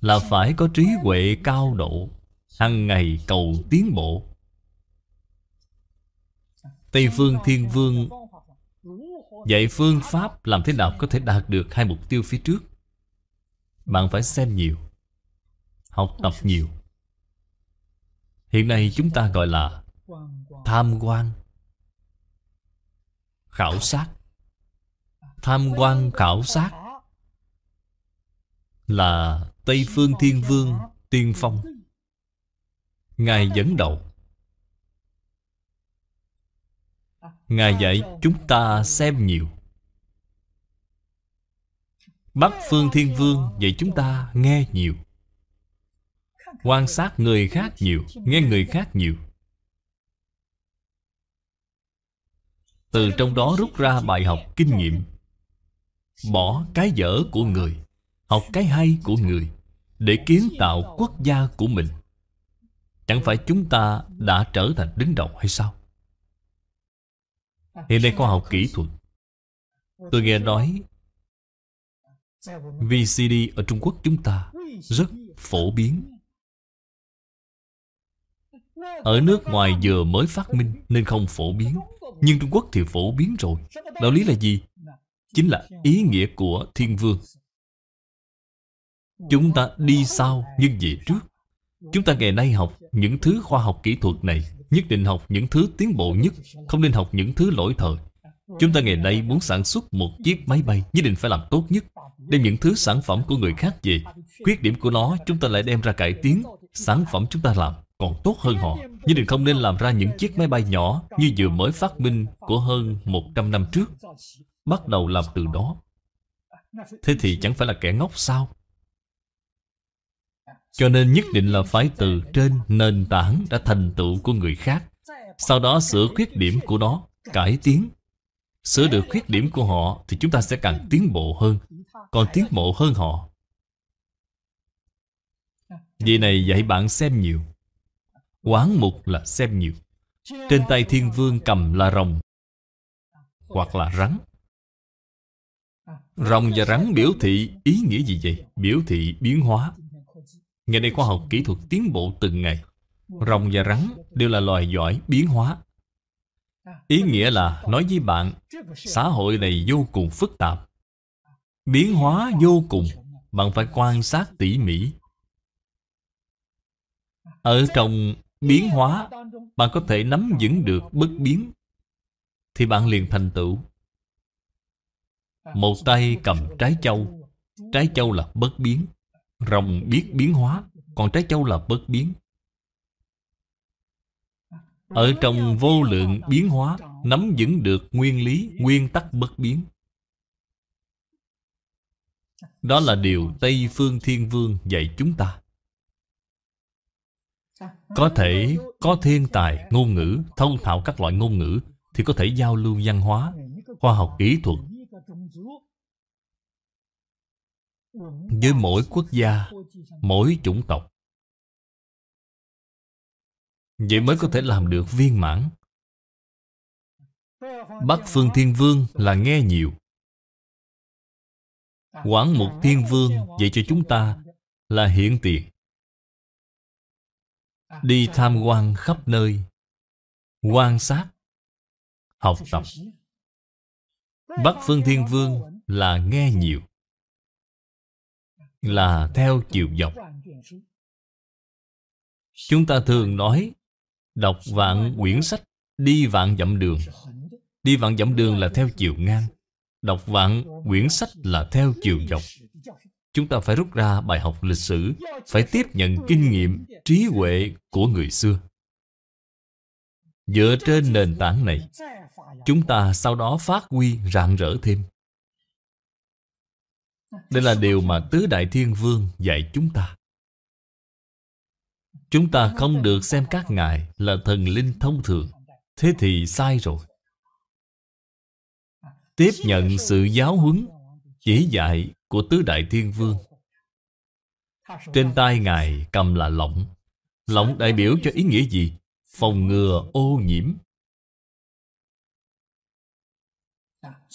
Là phải có trí huệ cao độ hằng ngày cầu tiến bộ Tây phương thiên vương Dạy phương pháp làm thế nào có thể đạt được hai mục tiêu phía trước Bạn phải xem nhiều học tập nhiều hiện nay chúng ta gọi là tham quan khảo sát tham quan khảo sát là tây phương thiên vương tiên phong ngài dẫn đầu ngài dạy chúng ta xem nhiều bắc phương thiên vương dạy chúng ta nghe nhiều quan sát người khác nhiều nghe người khác nhiều từ trong đó rút ra bài học kinh nghiệm bỏ cái dở của người học cái hay của người để kiến tạo quốc gia của mình chẳng phải chúng ta đã trở thành đứng đầu hay sao hiện nay khoa học kỹ thuật tôi nghe nói vcd ở trung quốc chúng ta rất phổ biến ở nước ngoài vừa mới phát minh Nên không phổ biến Nhưng Trung Quốc thì phổ biến rồi Đạo lý là gì? Chính là ý nghĩa của thiên vương Chúng ta đi sau nhưng về trước Chúng ta ngày nay học những thứ khoa học kỹ thuật này Nhất định học những thứ tiến bộ nhất Không nên học những thứ lỗi thời Chúng ta ngày nay muốn sản xuất một chiếc máy bay Nhất định phải làm tốt nhất Đem những thứ sản phẩm của người khác về Khuyết điểm của nó chúng ta lại đem ra cải tiến Sản phẩm chúng ta làm còn tốt hơn họ nhưng đừng không nên làm ra những chiếc máy bay nhỏ Như vừa mới phát minh của hơn 100 năm trước Bắt đầu làm từ đó Thế thì chẳng phải là kẻ ngốc sao Cho nên nhất định là phải từ trên nền tảng đã thành tựu của người khác Sau đó sửa khuyết điểm của nó Cải tiến Sửa được khuyết điểm của họ Thì chúng ta sẽ càng tiến bộ hơn Còn tiến bộ hơn họ Vì này dạy bạn xem nhiều Quán mục là xem nhiều Trên tay thiên vương cầm là rồng Hoặc là rắn Rồng và rắn biểu thị ý nghĩa gì vậy? Biểu thị biến hóa Ngày nay khoa học kỹ thuật tiến bộ từng ngày Rồng và rắn đều là loài giỏi biến hóa Ý nghĩa là nói với bạn Xã hội này vô cùng phức tạp Biến hóa vô cùng Bạn phải quan sát tỉ mỉ Ở trong biến hóa bạn có thể nắm vững được bất biến thì bạn liền thành tựu một tay cầm trái châu trái châu là bất biến rồng biết biến hóa còn trái châu là bất biến ở trong vô lượng biến hóa nắm vững được nguyên lý nguyên tắc bất biến đó là điều tây phương thiên vương dạy chúng ta có thể có thiên tài ngôn ngữ Thông thạo các loại ngôn ngữ Thì có thể giao lưu văn hóa Khoa học kỹ thuật Với mỗi quốc gia Mỗi chủng tộc Vậy mới có thể làm được viên mãn Bắc Phương Thiên Vương là nghe nhiều Quảng Mục Thiên Vương dạy cho chúng ta là hiện tiền đi tham quan khắp nơi quan sát học tập bắc phương thiên vương là nghe nhiều là theo chiều dọc chúng ta thường nói đọc vạn quyển sách đi vạn dặm đường đi vạn dặm đường là theo chiều ngang đọc vạn quyển sách là theo chiều dọc Chúng ta phải rút ra bài học lịch sử, phải tiếp nhận kinh nghiệm, trí huệ của người xưa. Dựa trên nền tảng này, chúng ta sau đó phát huy rạng rỡ thêm. Đây là điều mà Tứ Đại Thiên Vương dạy chúng ta. Chúng ta không được xem các ngài là thần linh thông thường. Thế thì sai rồi. Tiếp nhận sự giáo huấn, chỉ dạy của Tứ Đại Thiên Vương Trên tay Ngài cầm là lỏng Lỏng đại biểu cho ý nghĩa gì? Phòng ngừa ô nhiễm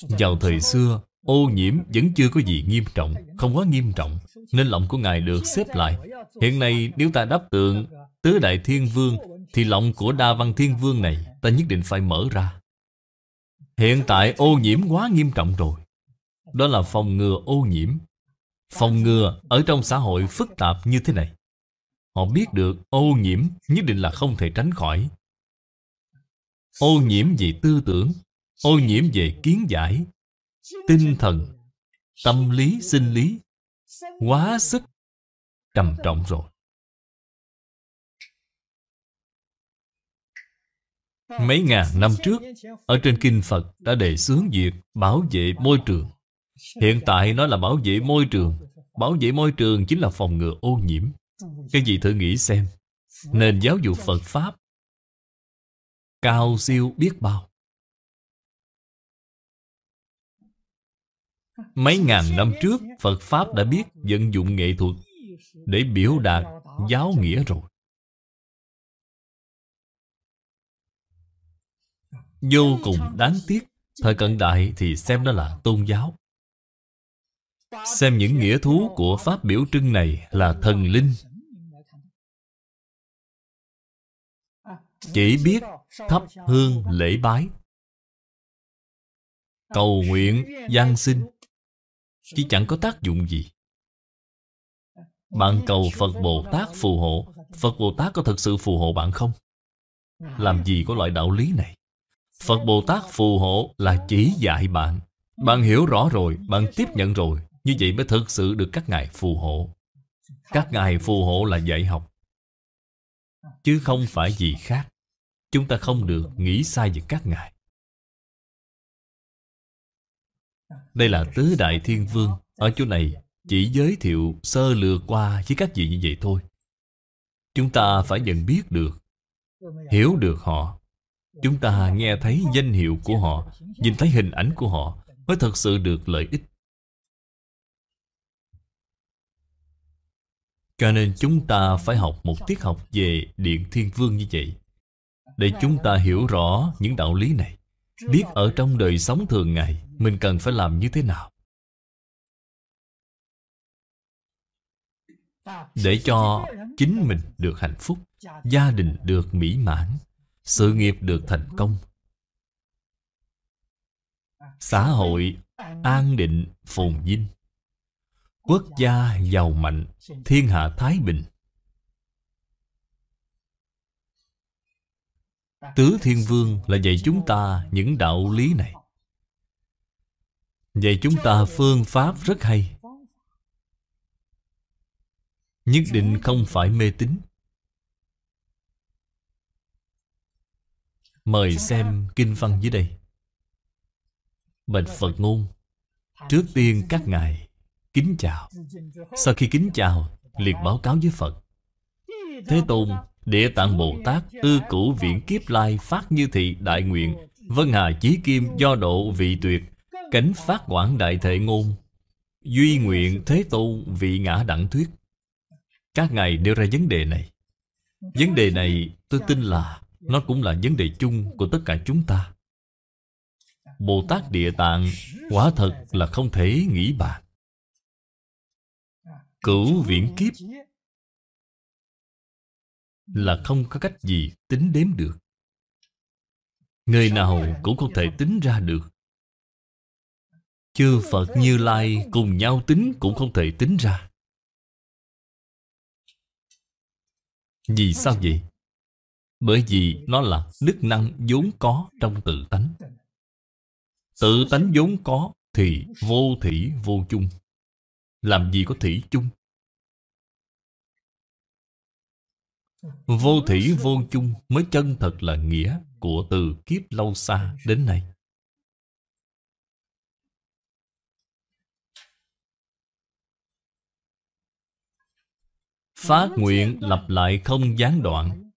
Vào thời xưa Ô nhiễm vẫn chưa có gì nghiêm trọng Không quá nghiêm trọng Nên lọng của Ngài được xếp lại Hiện nay nếu ta đáp tượng Tứ Đại Thiên Vương Thì lọng của Đa Văn Thiên Vương này Ta nhất định phải mở ra Hiện tại ô nhiễm quá nghiêm trọng rồi đó là phòng ngừa ô nhiễm Phòng ngừa ở trong xã hội phức tạp như thế này Họ biết được ô nhiễm nhất định là không thể tránh khỏi Ô nhiễm về tư tưởng Ô nhiễm về kiến giải Tinh thần Tâm lý, sinh lý Quá sức Trầm trọng rồi Mấy ngàn năm trước Ở trên Kinh Phật đã đề xướng việc Bảo vệ môi trường Hiện tại nó là bảo vệ môi trường Bảo vệ môi trường chính là phòng ngừa ô nhiễm Cái gì thử nghĩ xem Nền giáo dục Phật Pháp Cao siêu biết bao Mấy ngàn năm trước Phật Pháp đã biết vận dụng nghệ thuật Để biểu đạt giáo nghĩa rồi Vô cùng đáng tiếc Thời cận đại thì xem đó là tôn giáo Xem những nghĩa thú của Pháp biểu trưng này là thần linh Chỉ biết thắp hương lễ bái Cầu nguyện, gian sinh Chứ chẳng có tác dụng gì Bạn cầu Phật Bồ Tát phù hộ Phật Bồ Tát có thật sự phù hộ bạn không? Làm gì có loại đạo lý này? Phật Bồ Tát phù hộ là chỉ dạy bạn bạn hiểu rõ rồi, bạn tiếp nhận rồi như vậy mới thực sự được các ngài phù hộ Các ngài phù hộ là dạy học Chứ không phải gì khác Chúng ta không được nghĩ sai về các ngài Đây là tứ đại thiên vương Ở chỗ này chỉ giới thiệu sơ lược qua với các vị như vậy thôi Chúng ta phải nhận biết được Hiểu được họ Chúng ta nghe thấy danh hiệu của họ Nhìn thấy hình ảnh của họ Mới thật sự được lợi ích Cho nên chúng ta phải học một tiết học về Điện Thiên Vương như vậy Để chúng ta hiểu rõ những đạo lý này Biết ở trong đời sống thường ngày Mình cần phải làm như thế nào Để cho chính mình được hạnh phúc Gia đình được mỹ mãn Sự nghiệp được thành công Xã hội an định phồn vinh quốc gia giàu mạnh thiên hạ thái bình tứ thiên vương là dạy chúng ta những đạo lý này dạy chúng ta phương pháp rất hay nhất định không phải mê tín mời xem kinh văn dưới đây bạch phật ngôn trước tiên các ngài Kính chào Sau khi kính chào Liền báo cáo với Phật Thế Tôn Địa Tạng Bồ Tát Ư cửu viễn kiếp lai phát như thị đại nguyện Vân Hà Chí Kim do độ vị tuyệt Cánh phát quảng đại thệ ngôn Duy nguyện Thế Tôn vị ngã đẳng thuyết Các ngài đưa ra vấn đề này Vấn đề này tôi tin là Nó cũng là vấn đề chung của tất cả chúng ta Bồ Tát Địa Tạng Quả thật là không thể nghĩ bàn Cửu viễn kiếp Là không có cách gì tính đếm được Người nào cũng không thể tính ra được Chư Phật Như Lai cùng nhau tính cũng không thể tính ra Vì sao vậy? Bởi vì nó là đức năng vốn có trong tự tánh Tự tánh vốn có thì vô thủy vô chung làm gì có thủy chung Vô thủy vô chung mới chân thật là nghĩa của từ kiếp lâu xa đến nay. Phát nguyện lặp lại không gián đoạn.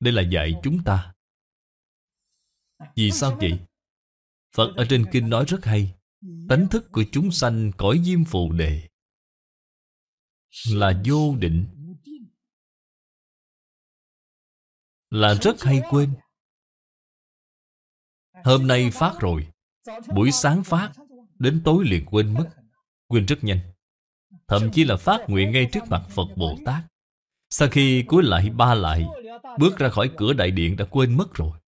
Đây là dạy chúng ta. Vì sao vậy? Phật ở trên kinh nói rất hay tánh thức của chúng sanh cõi diêm phù đề là vô định là rất hay quên hôm nay phát rồi buổi sáng phát đến tối liền quên mất quên rất nhanh thậm chí là phát nguyện ngay trước mặt phật bồ tát sau khi cuối lại ba lại bước ra khỏi cửa đại điện đã quên mất rồi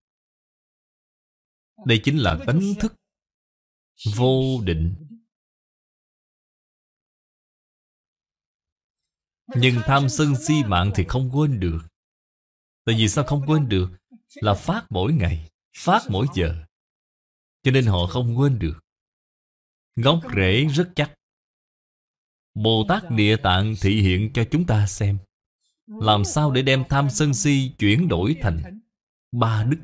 đây chính là tánh thức vô định nhưng tham sân si mạng thì không quên được tại vì sao không quên được là phát mỗi ngày phát mỗi giờ cho nên họ không quên được gốc rễ rất chắc bồ tát địa tạng thị hiện cho chúng ta xem làm sao để đem tham sân si chuyển đổi thành ba đức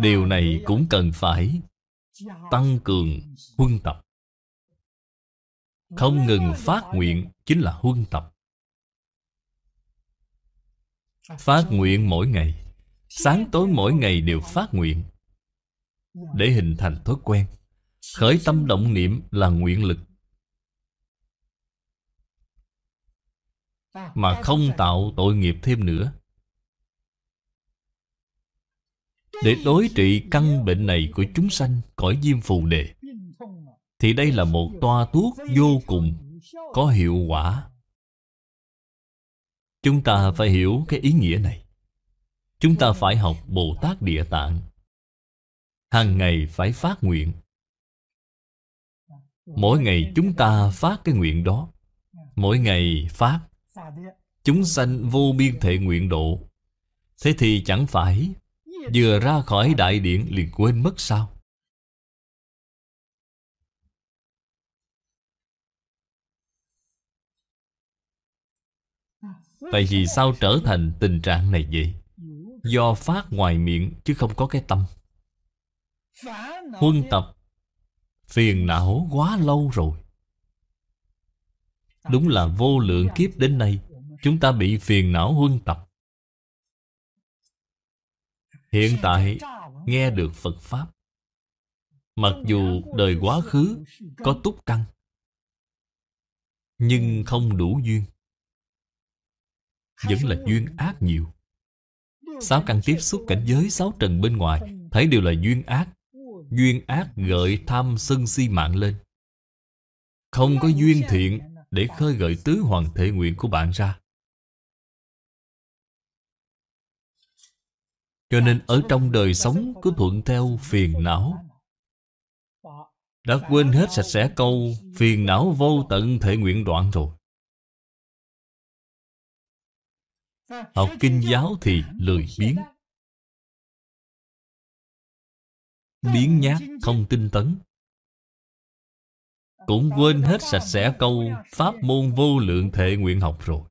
Điều này cũng cần phải tăng cường huân tập Không ngừng phát nguyện chính là huân tập Phát nguyện mỗi ngày Sáng tối mỗi ngày đều phát nguyện Để hình thành thói quen Khởi tâm động niệm là nguyện lực Mà không tạo tội nghiệp thêm nữa Để đối trị căn bệnh này của chúng sanh Cõi diêm phù đề Thì đây là một toa thuốc vô cùng Có hiệu quả Chúng ta phải hiểu cái ý nghĩa này Chúng ta phải học Bồ Tát Địa Tạng hàng ngày phải phát nguyện Mỗi ngày chúng ta phát cái nguyện đó Mỗi ngày phát Chúng sanh vô biên thể nguyện độ Thế thì chẳng phải Vừa ra khỏi đại điện liền quên mất sao Tại vì sao trở thành tình trạng này vậy Do phát ngoài miệng chứ không có cái tâm Huân tập Phiền não quá lâu rồi Đúng là vô lượng kiếp đến nay Chúng ta bị phiền não huân tập Hiện tại nghe được Phật Pháp Mặc dù đời quá khứ có túc căn Nhưng không đủ duyên Vẫn là duyên ác nhiều Sáu căn tiếp xúc cảnh giới sáu trần bên ngoài Thấy đều là duyên ác Duyên ác gợi tham sân si mạng lên Không có duyên thiện Để khơi gợi tứ hoàng thể nguyện của bạn ra Cho nên ở trong đời sống cứ thuận theo phiền não Đã quên hết sạch sẽ câu Phiền não vô tận thể nguyện đoạn rồi Học kinh giáo thì lười biếng biến nhát không tinh tấn Cũng quên hết sạch sẽ câu Pháp môn vô lượng thể nguyện học rồi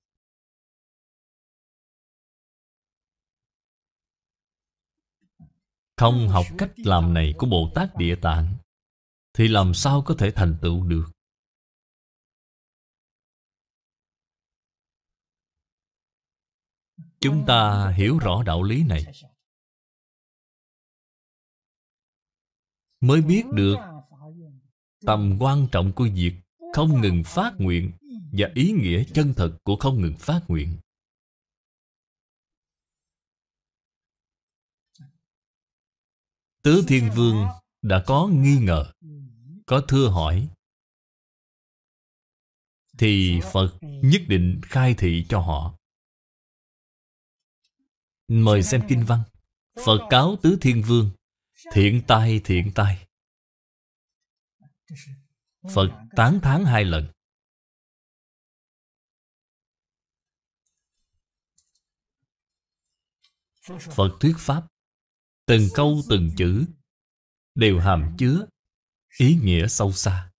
Không học cách làm này của Bồ Tát Địa Tạng Thì làm sao có thể thành tựu được Chúng ta hiểu rõ đạo lý này Mới biết được Tầm quan trọng của việc không ngừng phát nguyện Và ý nghĩa chân thật của không ngừng phát nguyện Tứ Thiên Vương đã có nghi ngờ Có thưa hỏi Thì Phật nhất định khai thị cho họ Mời xem kinh văn Phật cáo Tứ Thiên Vương Thiện tai thiện tai Phật tán thán hai lần Phật thuyết pháp Từng câu từng chữ đều hàm chứa ý nghĩa sâu xa.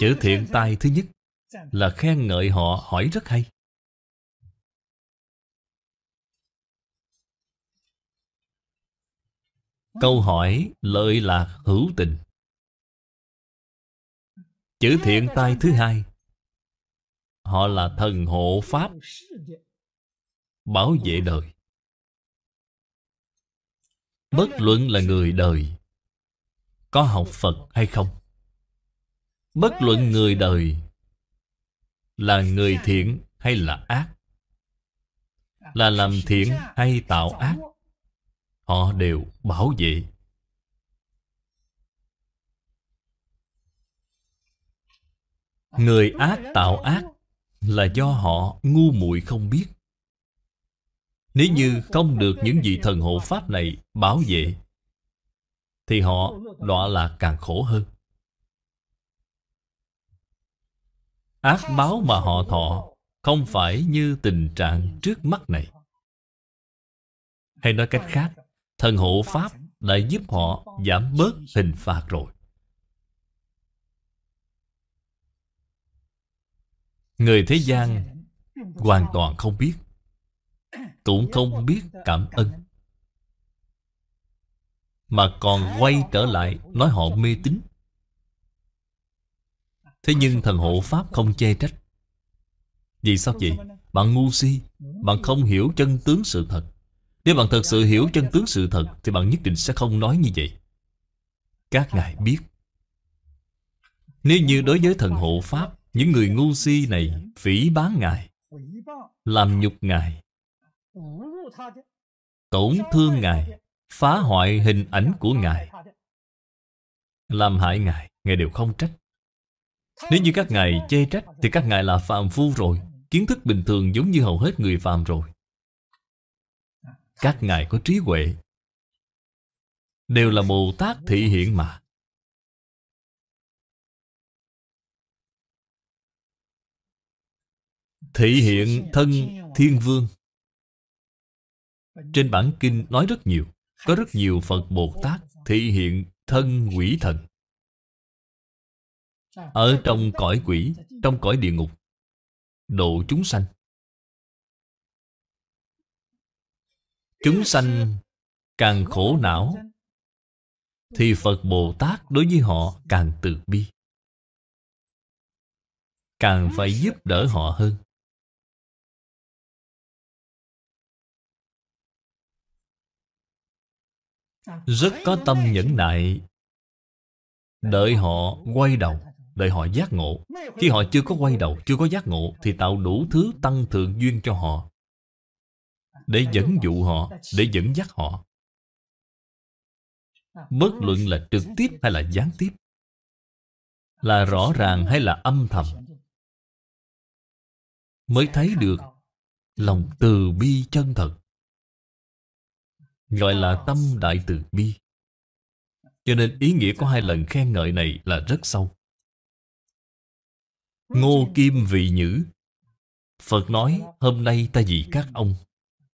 Chữ thiện tai thứ nhất là khen ngợi họ hỏi rất hay. Câu hỏi lợi lạc hữu tình. Chữ thiện tai thứ hai Họ là thần hộ Pháp bảo vệ đời bất luận là người đời có học phật hay không bất luận người đời là người thiện hay là ác là làm thiện hay tạo ác họ đều bảo vệ người ác tạo ác là do họ ngu muội không biết nếu như không được những vị thần hộ Pháp này bảo vệ Thì họ đọa lạc càng khổ hơn Ác báo mà họ thọ Không phải như tình trạng trước mắt này Hay nói cách khác Thần hộ Pháp đã giúp họ giảm bớt hình phạt rồi Người thế gian hoàn toàn không biết cũng không biết cảm ơn mà còn quay trở lại nói họ mê tín thế nhưng thần hộ pháp không che trách vì sao vậy bạn ngu si bạn không hiểu chân tướng sự thật nếu bạn thật sự hiểu chân tướng sự thật thì bạn nhất định sẽ không nói như vậy các ngài biết nếu như đối với thần hộ pháp những người ngu si này phỉ bán ngài làm nhục ngài tổn thương ngài phá hoại hình ảnh của ngài làm hại ngài ngài đều không trách nếu như các ngài chê trách thì các ngài là phàm phu rồi kiến thức bình thường giống như hầu hết người phàm rồi các ngài có trí huệ đều là bồ tát thị hiện mà thị hiện thân thiên vương trên bản kinh nói rất nhiều Có rất nhiều Phật Bồ Tát thị hiện thân quỷ thần Ở trong cõi quỷ Trong cõi địa ngục Độ chúng sanh Chúng sanh càng khổ não Thì Phật Bồ Tát đối với họ càng từ bi Càng phải giúp đỡ họ hơn Ờ, Rất có tâm nhẫn nại Đợi họ quay đầu Đợi họ giác ngộ Khi họ chưa có quay đầu, chưa có giác ngộ Thì tạo đủ thứ tăng thượng duyên cho họ à, Để dẫn dụ họ Để dẫn dắt họ à, Bất luận là trực tiếp hay là gián tiếp à, Là rõ ràng hay là âm thầm Mới thấy được Lòng từ bi chân thật gọi là tâm đại từ bi. Cho nên ý nghĩa của hai lần khen ngợi này là rất sâu. Ngô Kim Vị Nhữ Phật nói hôm nay ta vì các ông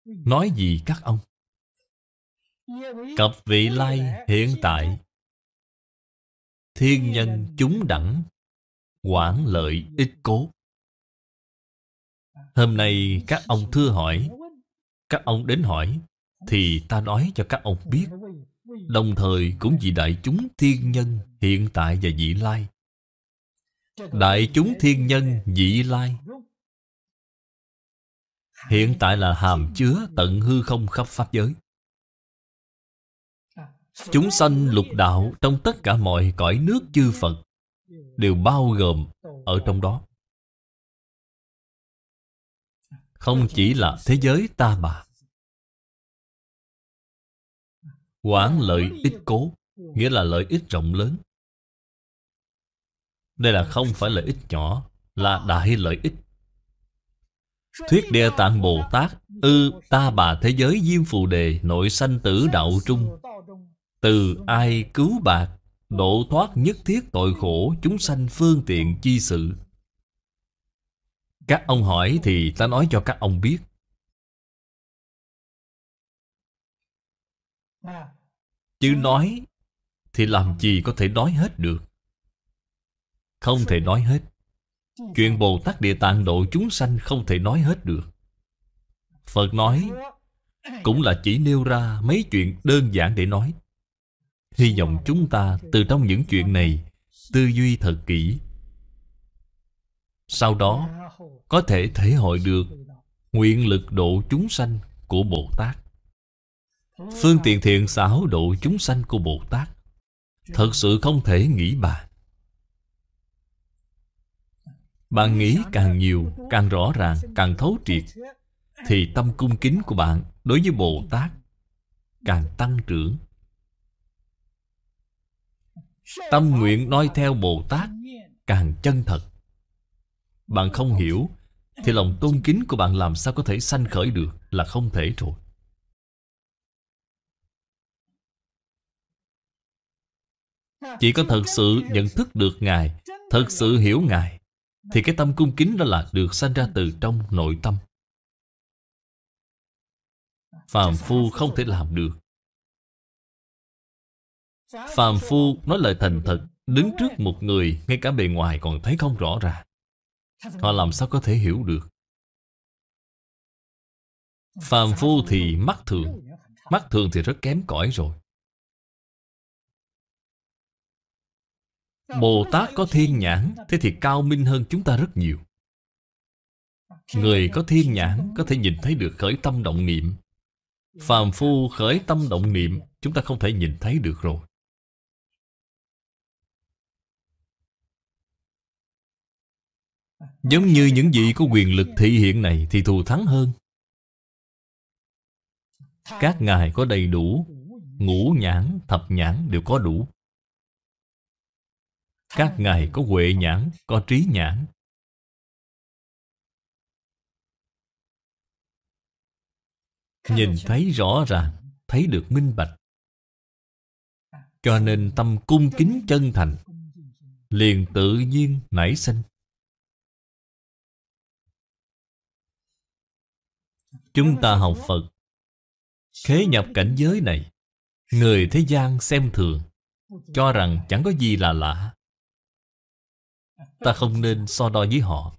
Nói gì các ông Cặp vị lai hiện tại Thiên nhân chúng đẳng quản lợi ít cố Hôm nay các ông thưa hỏi Các ông đến hỏi thì ta nói cho các ông biết đồng thời cũng vì đại chúng thiên nhân hiện tại và vị lai đại chúng thiên nhân vị lai hiện tại là hàm chứa tận hư không khắp pháp giới chúng sanh lục đạo trong tất cả mọi cõi nước chư phật đều bao gồm ở trong đó không chỉ là thế giới ta bà quản lợi ích cố Nghĩa là lợi ích rộng lớn Đây là không phải lợi ích nhỏ Là đại lợi ích Thuyết Địa Tạng Bồ Tát Ư ta bà thế giới diêm phù đề Nội sanh tử đạo trung Từ ai cứu bạc Độ thoát nhất thiết tội khổ Chúng sanh phương tiện chi sự Các ông hỏi thì ta nói cho các ông biết Chứ nói Thì làm gì có thể nói hết được Không thể nói hết Chuyện Bồ Tát Địa Tạng độ chúng sanh không thể nói hết được Phật nói Cũng là chỉ nêu ra mấy chuyện đơn giản để nói Hy vọng chúng ta từ trong những chuyện này Tư duy thật kỹ Sau đó Có thể thể hội được Nguyện lực độ chúng sanh của Bồ Tát Phương tiện thiện xảo độ chúng sanh của Bồ Tát Thật sự không thể nghĩ bàn Bạn nghĩ càng nhiều, càng rõ ràng, càng thấu triệt Thì tâm cung kính của bạn đối với Bồ Tát Càng tăng trưởng Tâm nguyện noi theo Bồ Tát càng chân thật Bạn không hiểu Thì lòng tôn kính của bạn làm sao có thể sanh khởi được là không thể rồi Chỉ có thật sự nhận thức được Ngài Thật sự hiểu Ngài Thì cái tâm cung kính đó là được sanh ra từ trong nội tâm Phàm Phu không thể làm được Phàm Phu nói lời thành thật Đứng trước một người Ngay cả bề ngoài còn thấy không rõ ràng Họ làm sao có thể hiểu được Phàm Phu thì mắt thường Mắt thường thì rất kém cỏi rồi Bồ Tát có thiên nhãn Thế thì cao minh hơn chúng ta rất nhiều Người có thiên nhãn Có thể nhìn thấy được khởi tâm động niệm Phàm phu khởi tâm động niệm Chúng ta không thể nhìn thấy được rồi Giống như những vị có quyền lực thị hiện này Thì thù thắng hơn Các ngài có đầy đủ Ngũ nhãn, thập nhãn đều có đủ các ngài có huệ nhãn, có trí nhãn Nhìn thấy rõ ràng, thấy được minh bạch Cho nên tâm cung kính chân thành Liền tự nhiên nảy sinh Chúng ta học Phật Khế nhập cảnh giới này Người thế gian xem thường Cho rằng chẳng có gì là lạ Ta không nên so đo với họ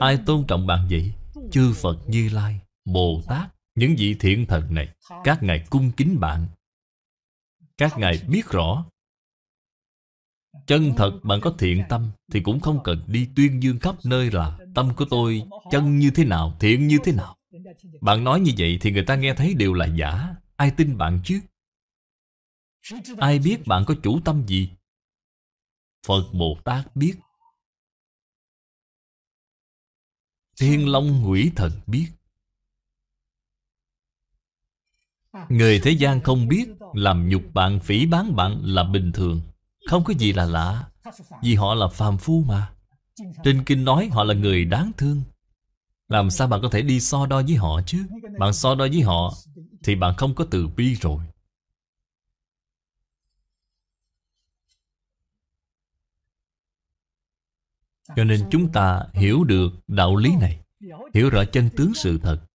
Ai tôn trọng bạn vậy Chư Phật Như Lai Bồ Tát Những vị thiện thần này Các ngài cung kính bạn Các ngài biết rõ Chân thật bạn có thiện tâm Thì cũng không cần đi tuyên dương khắp nơi là Tâm của tôi chân như thế nào Thiện như thế nào Bạn nói như vậy thì người ta nghe thấy đều là giả Ai tin bạn chứ Ai biết bạn có chủ tâm gì Phật Bồ Tát biết Thiên Long quỷ thần biết Người thế gian không biết Làm nhục bạn, phỉ bán bạn là bình thường Không có gì là lạ Vì họ là phàm phu mà Trên kinh nói họ là người đáng thương Làm sao bạn có thể đi so đo với họ chứ Bạn so đo với họ Thì bạn không có từ bi rồi Cho nên chúng ta hiểu được đạo lý này Hiểu rõ chân tướng sự thật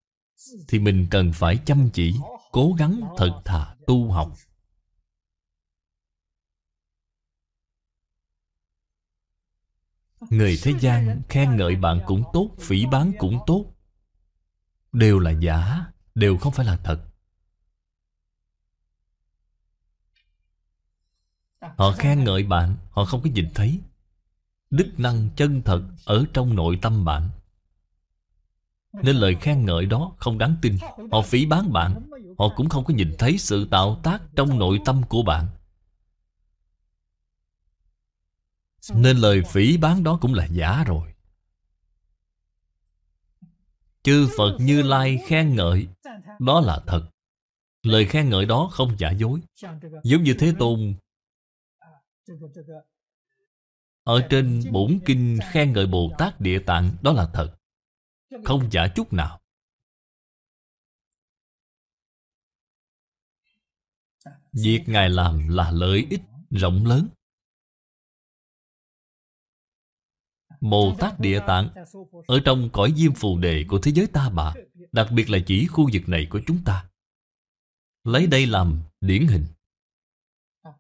Thì mình cần phải chăm chỉ Cố gắng thật thà tu học Người thế gian khen ngợi bạn cũng tốt Phỉ bán cũng tốt Đều là giả Đều không phải là thật Họ khen ngợi bạn Họ không có nhìn thấy đức năng chân thật ở trong nội tâm bạn nên lời khen ngợi đó không đáng tin họ phỉ bán bạn họ cũng không có nhìn thấy sự tạo tác trong nội tâm của bạn nên lời phỉ bán đó cũng là giả rồi Chư Phật Như Lai khen ngợi Đó là thật Lời khen ngợi đó không giả dối Giống như Thế Tôn ở trên bổn kinh khen ngợi Bồ Tát Địa Tạng đó là thật Không giả chút nào Việc Ngài làm là lợi ích rộng lớn Bồ Tát Địa Tạng Ở trong cõi diêm phù đề của thế giới ta bà Đặc biệt là chỉ khu vực này của chúng ta Lấy đây làm điển hình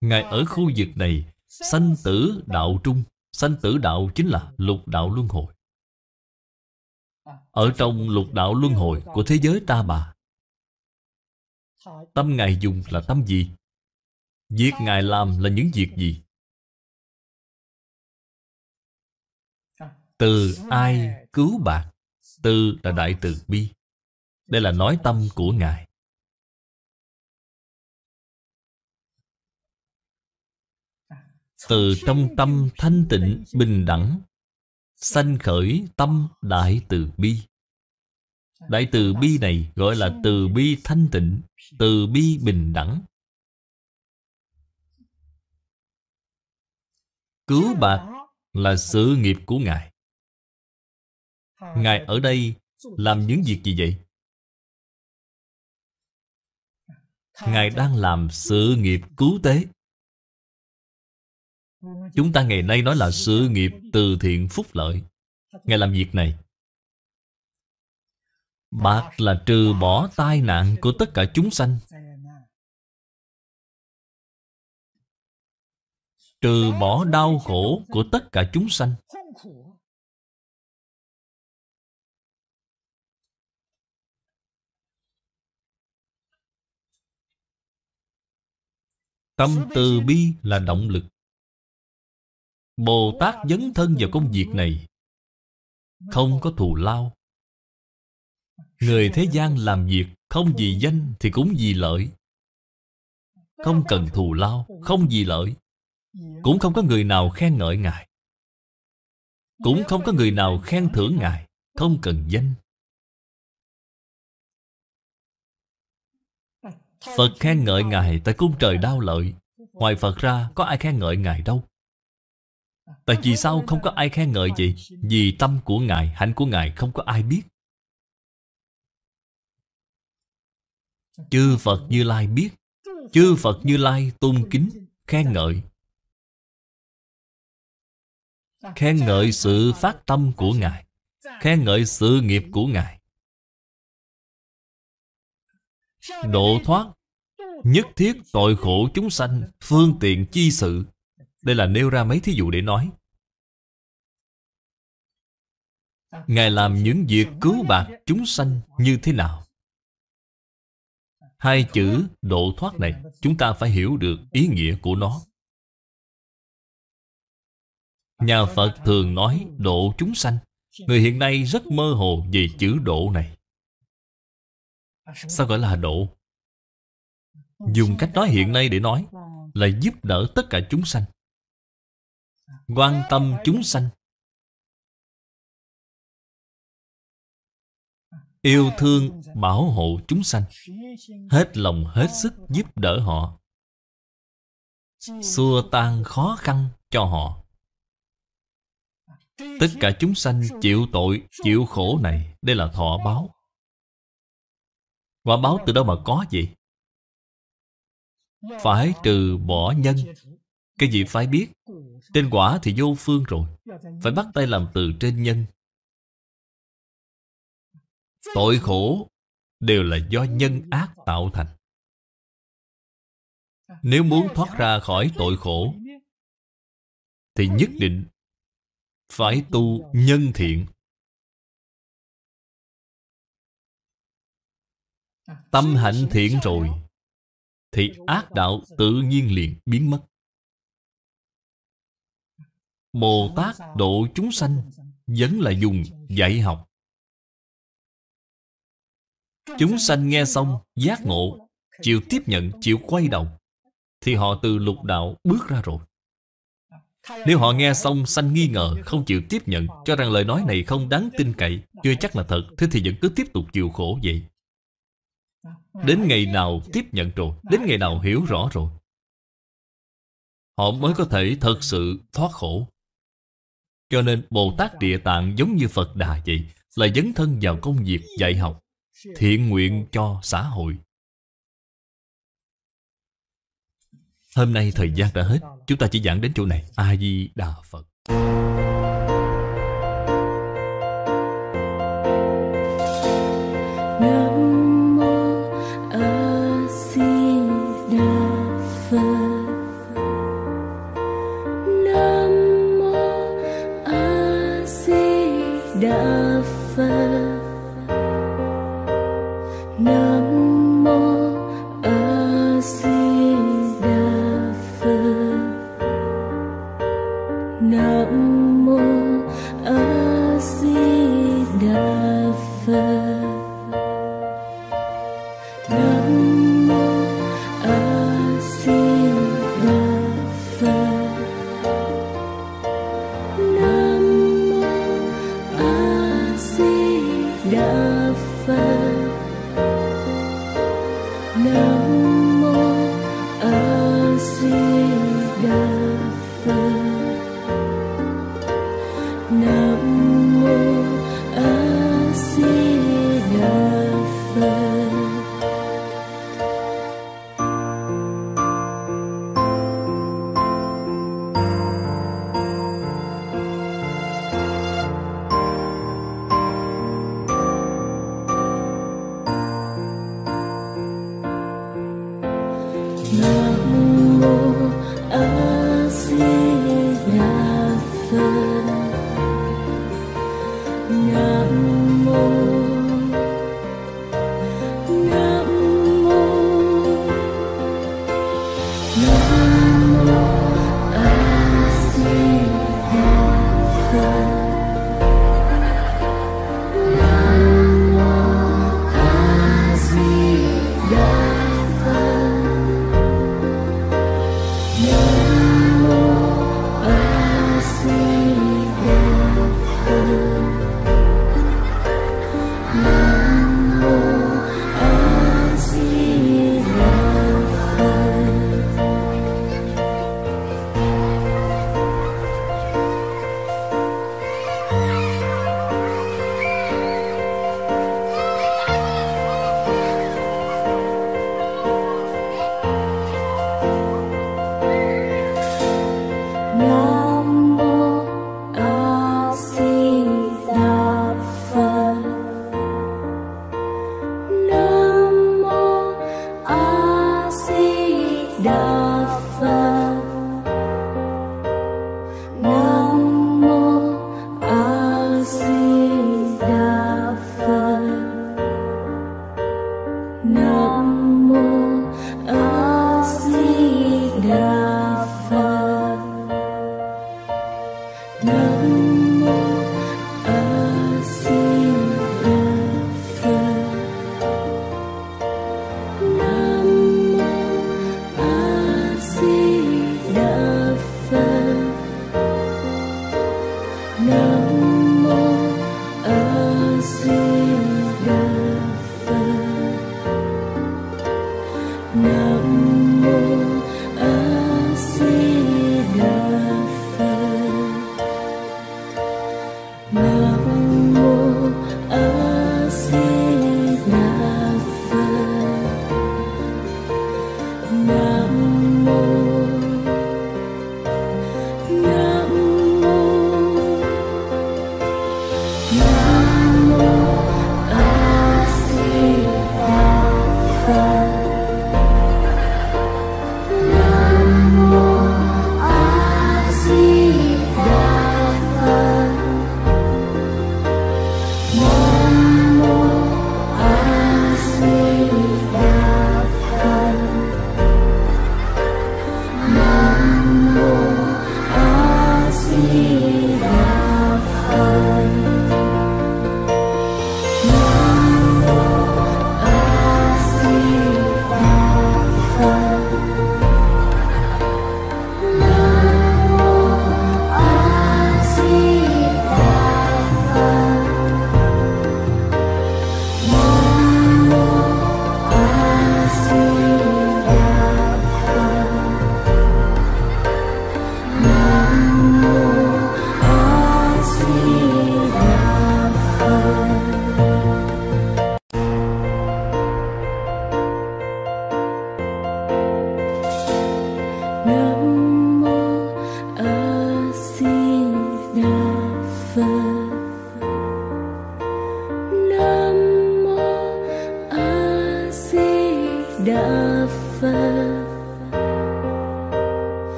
Ngài ở khu vực này Sanh tử đạo trung Sanh tử đạo chính là lục đạo luân hồi Ở trong lục đạo luân hồi của thế giới ta bà Tâm Ngài dùng là tâm gì? Việc Ngài làm là những việc gì? Từ ai cứu bạn Từ là đại từ bi Đây là nói tâm của Ngài từ trong tâm thanh tịnh bình đẳng sanh khởi tâm đại từ bi đại từ bi này gọi là từ bi thanh tịnh từ bi bình đẳng cứu bạc là sự nghiệp của ngài ngài ở đây làm những việc gì vậy ngài đang làm sự nghiệp cứu tế Chúng ta ngày nay nói là sự nghiệp từ thiện phúc lợi Ngài làm việc này Bạc là trừ bỏ tai nạn của tất cả chúng sanh Trừ bỏ đau khổ của tất cả chúng sanh Tâm từ bi là động lực Bồ Tát dấn thân vào công việc này Không có thù lao Người thế gian làm việc Không vì danh thì cũng vì lợi Không cần thù lao Không vì lợi Cũng không có người nào khen ngợi Ngài Cũng không có người nào khen thưởng Ngài Không cần danh Phật khen ngợi Ngài tại cung trời đau lợi Ngoài Phật ra có ai khen ngợi Ngài đâu Tại vì sao không có ai khen ngợi vậy? Vì tâm của Ngài, hạnh của Ngài không có ai biết. Chư Phật Như Lai biết. Chư Phật Như Lai tôn kính, khen ngợi. Khen ngợi sự phát tâm của Ngài. Khen ngợi sự nghiệp của Ngài. Độ thoát Nhất thiết tội khổ chúng sanh Phương tiện chi sự đây là nêu ra mấy thí dụ để nói Ngài làm những việc cứu bạc chúng sanh như thế nào? Hai chữ độ thoát này Chúng ta phải hiểu được ý nghĩa của nó Nhà Phật thường nói độ chúng sanh Người hiện nay rất mơ hồ về chữ độ này Sao gọi là độ? Dùng cách nói hiện nay để nói Là giúp đỡ tất cả chúng sanh quan tâm chúng sanh yêu thương bảo hộ chúng sanh hết lòng hết sức giúp đỡ họ xua tan khó khăn cho họ tất cả chúng sanh chịu tội chịu khổ này đây là thọ báo quả báo từ đâu mà có vậy phải trừ bỏ nhân cái gì phải biết Tên quả thì vô phương rồi Phải bắt tay làm từ trên nhân Tội khổ Đều là do nhân ác tạo thành Nếu muốn thoát ra khỏi tội khổ Thì nhất định Phải tu nhân thiện Tâm hạnh thiện rồi Thì ác đạo tự nhiên liền biến mất Bồ Tát độ chúng sanh Vẫn là dùng dạy học Chúng sanh nghe xong Giác ngộ Chịu tiếp nhận, chịu quay đầu Thì họ từ lục đạo bước ra rồi Nếu họ nghe xong sanh nghi ngờ Không chịu tiếp nhận Cho rằng lời nói này không đáng tin cậy Chưa chắc là thật Thế thì vẫn cứ tiếp tục chịu khổ vậy Đến ngày nào tiếp nhận rồi Đến ngày nào hiểu rõ rồi Họ mới có thể thật sự thoát khổ cho nên Bồ Tát Địa Tạng giống như Phật Đà vậy Là dấn thân vào công việc dạy học Thiện nguyện cho xã hội Hôm nay thời gian đã hết Chúng ta chỉ giảng đến chỗ này A-di-đà Phật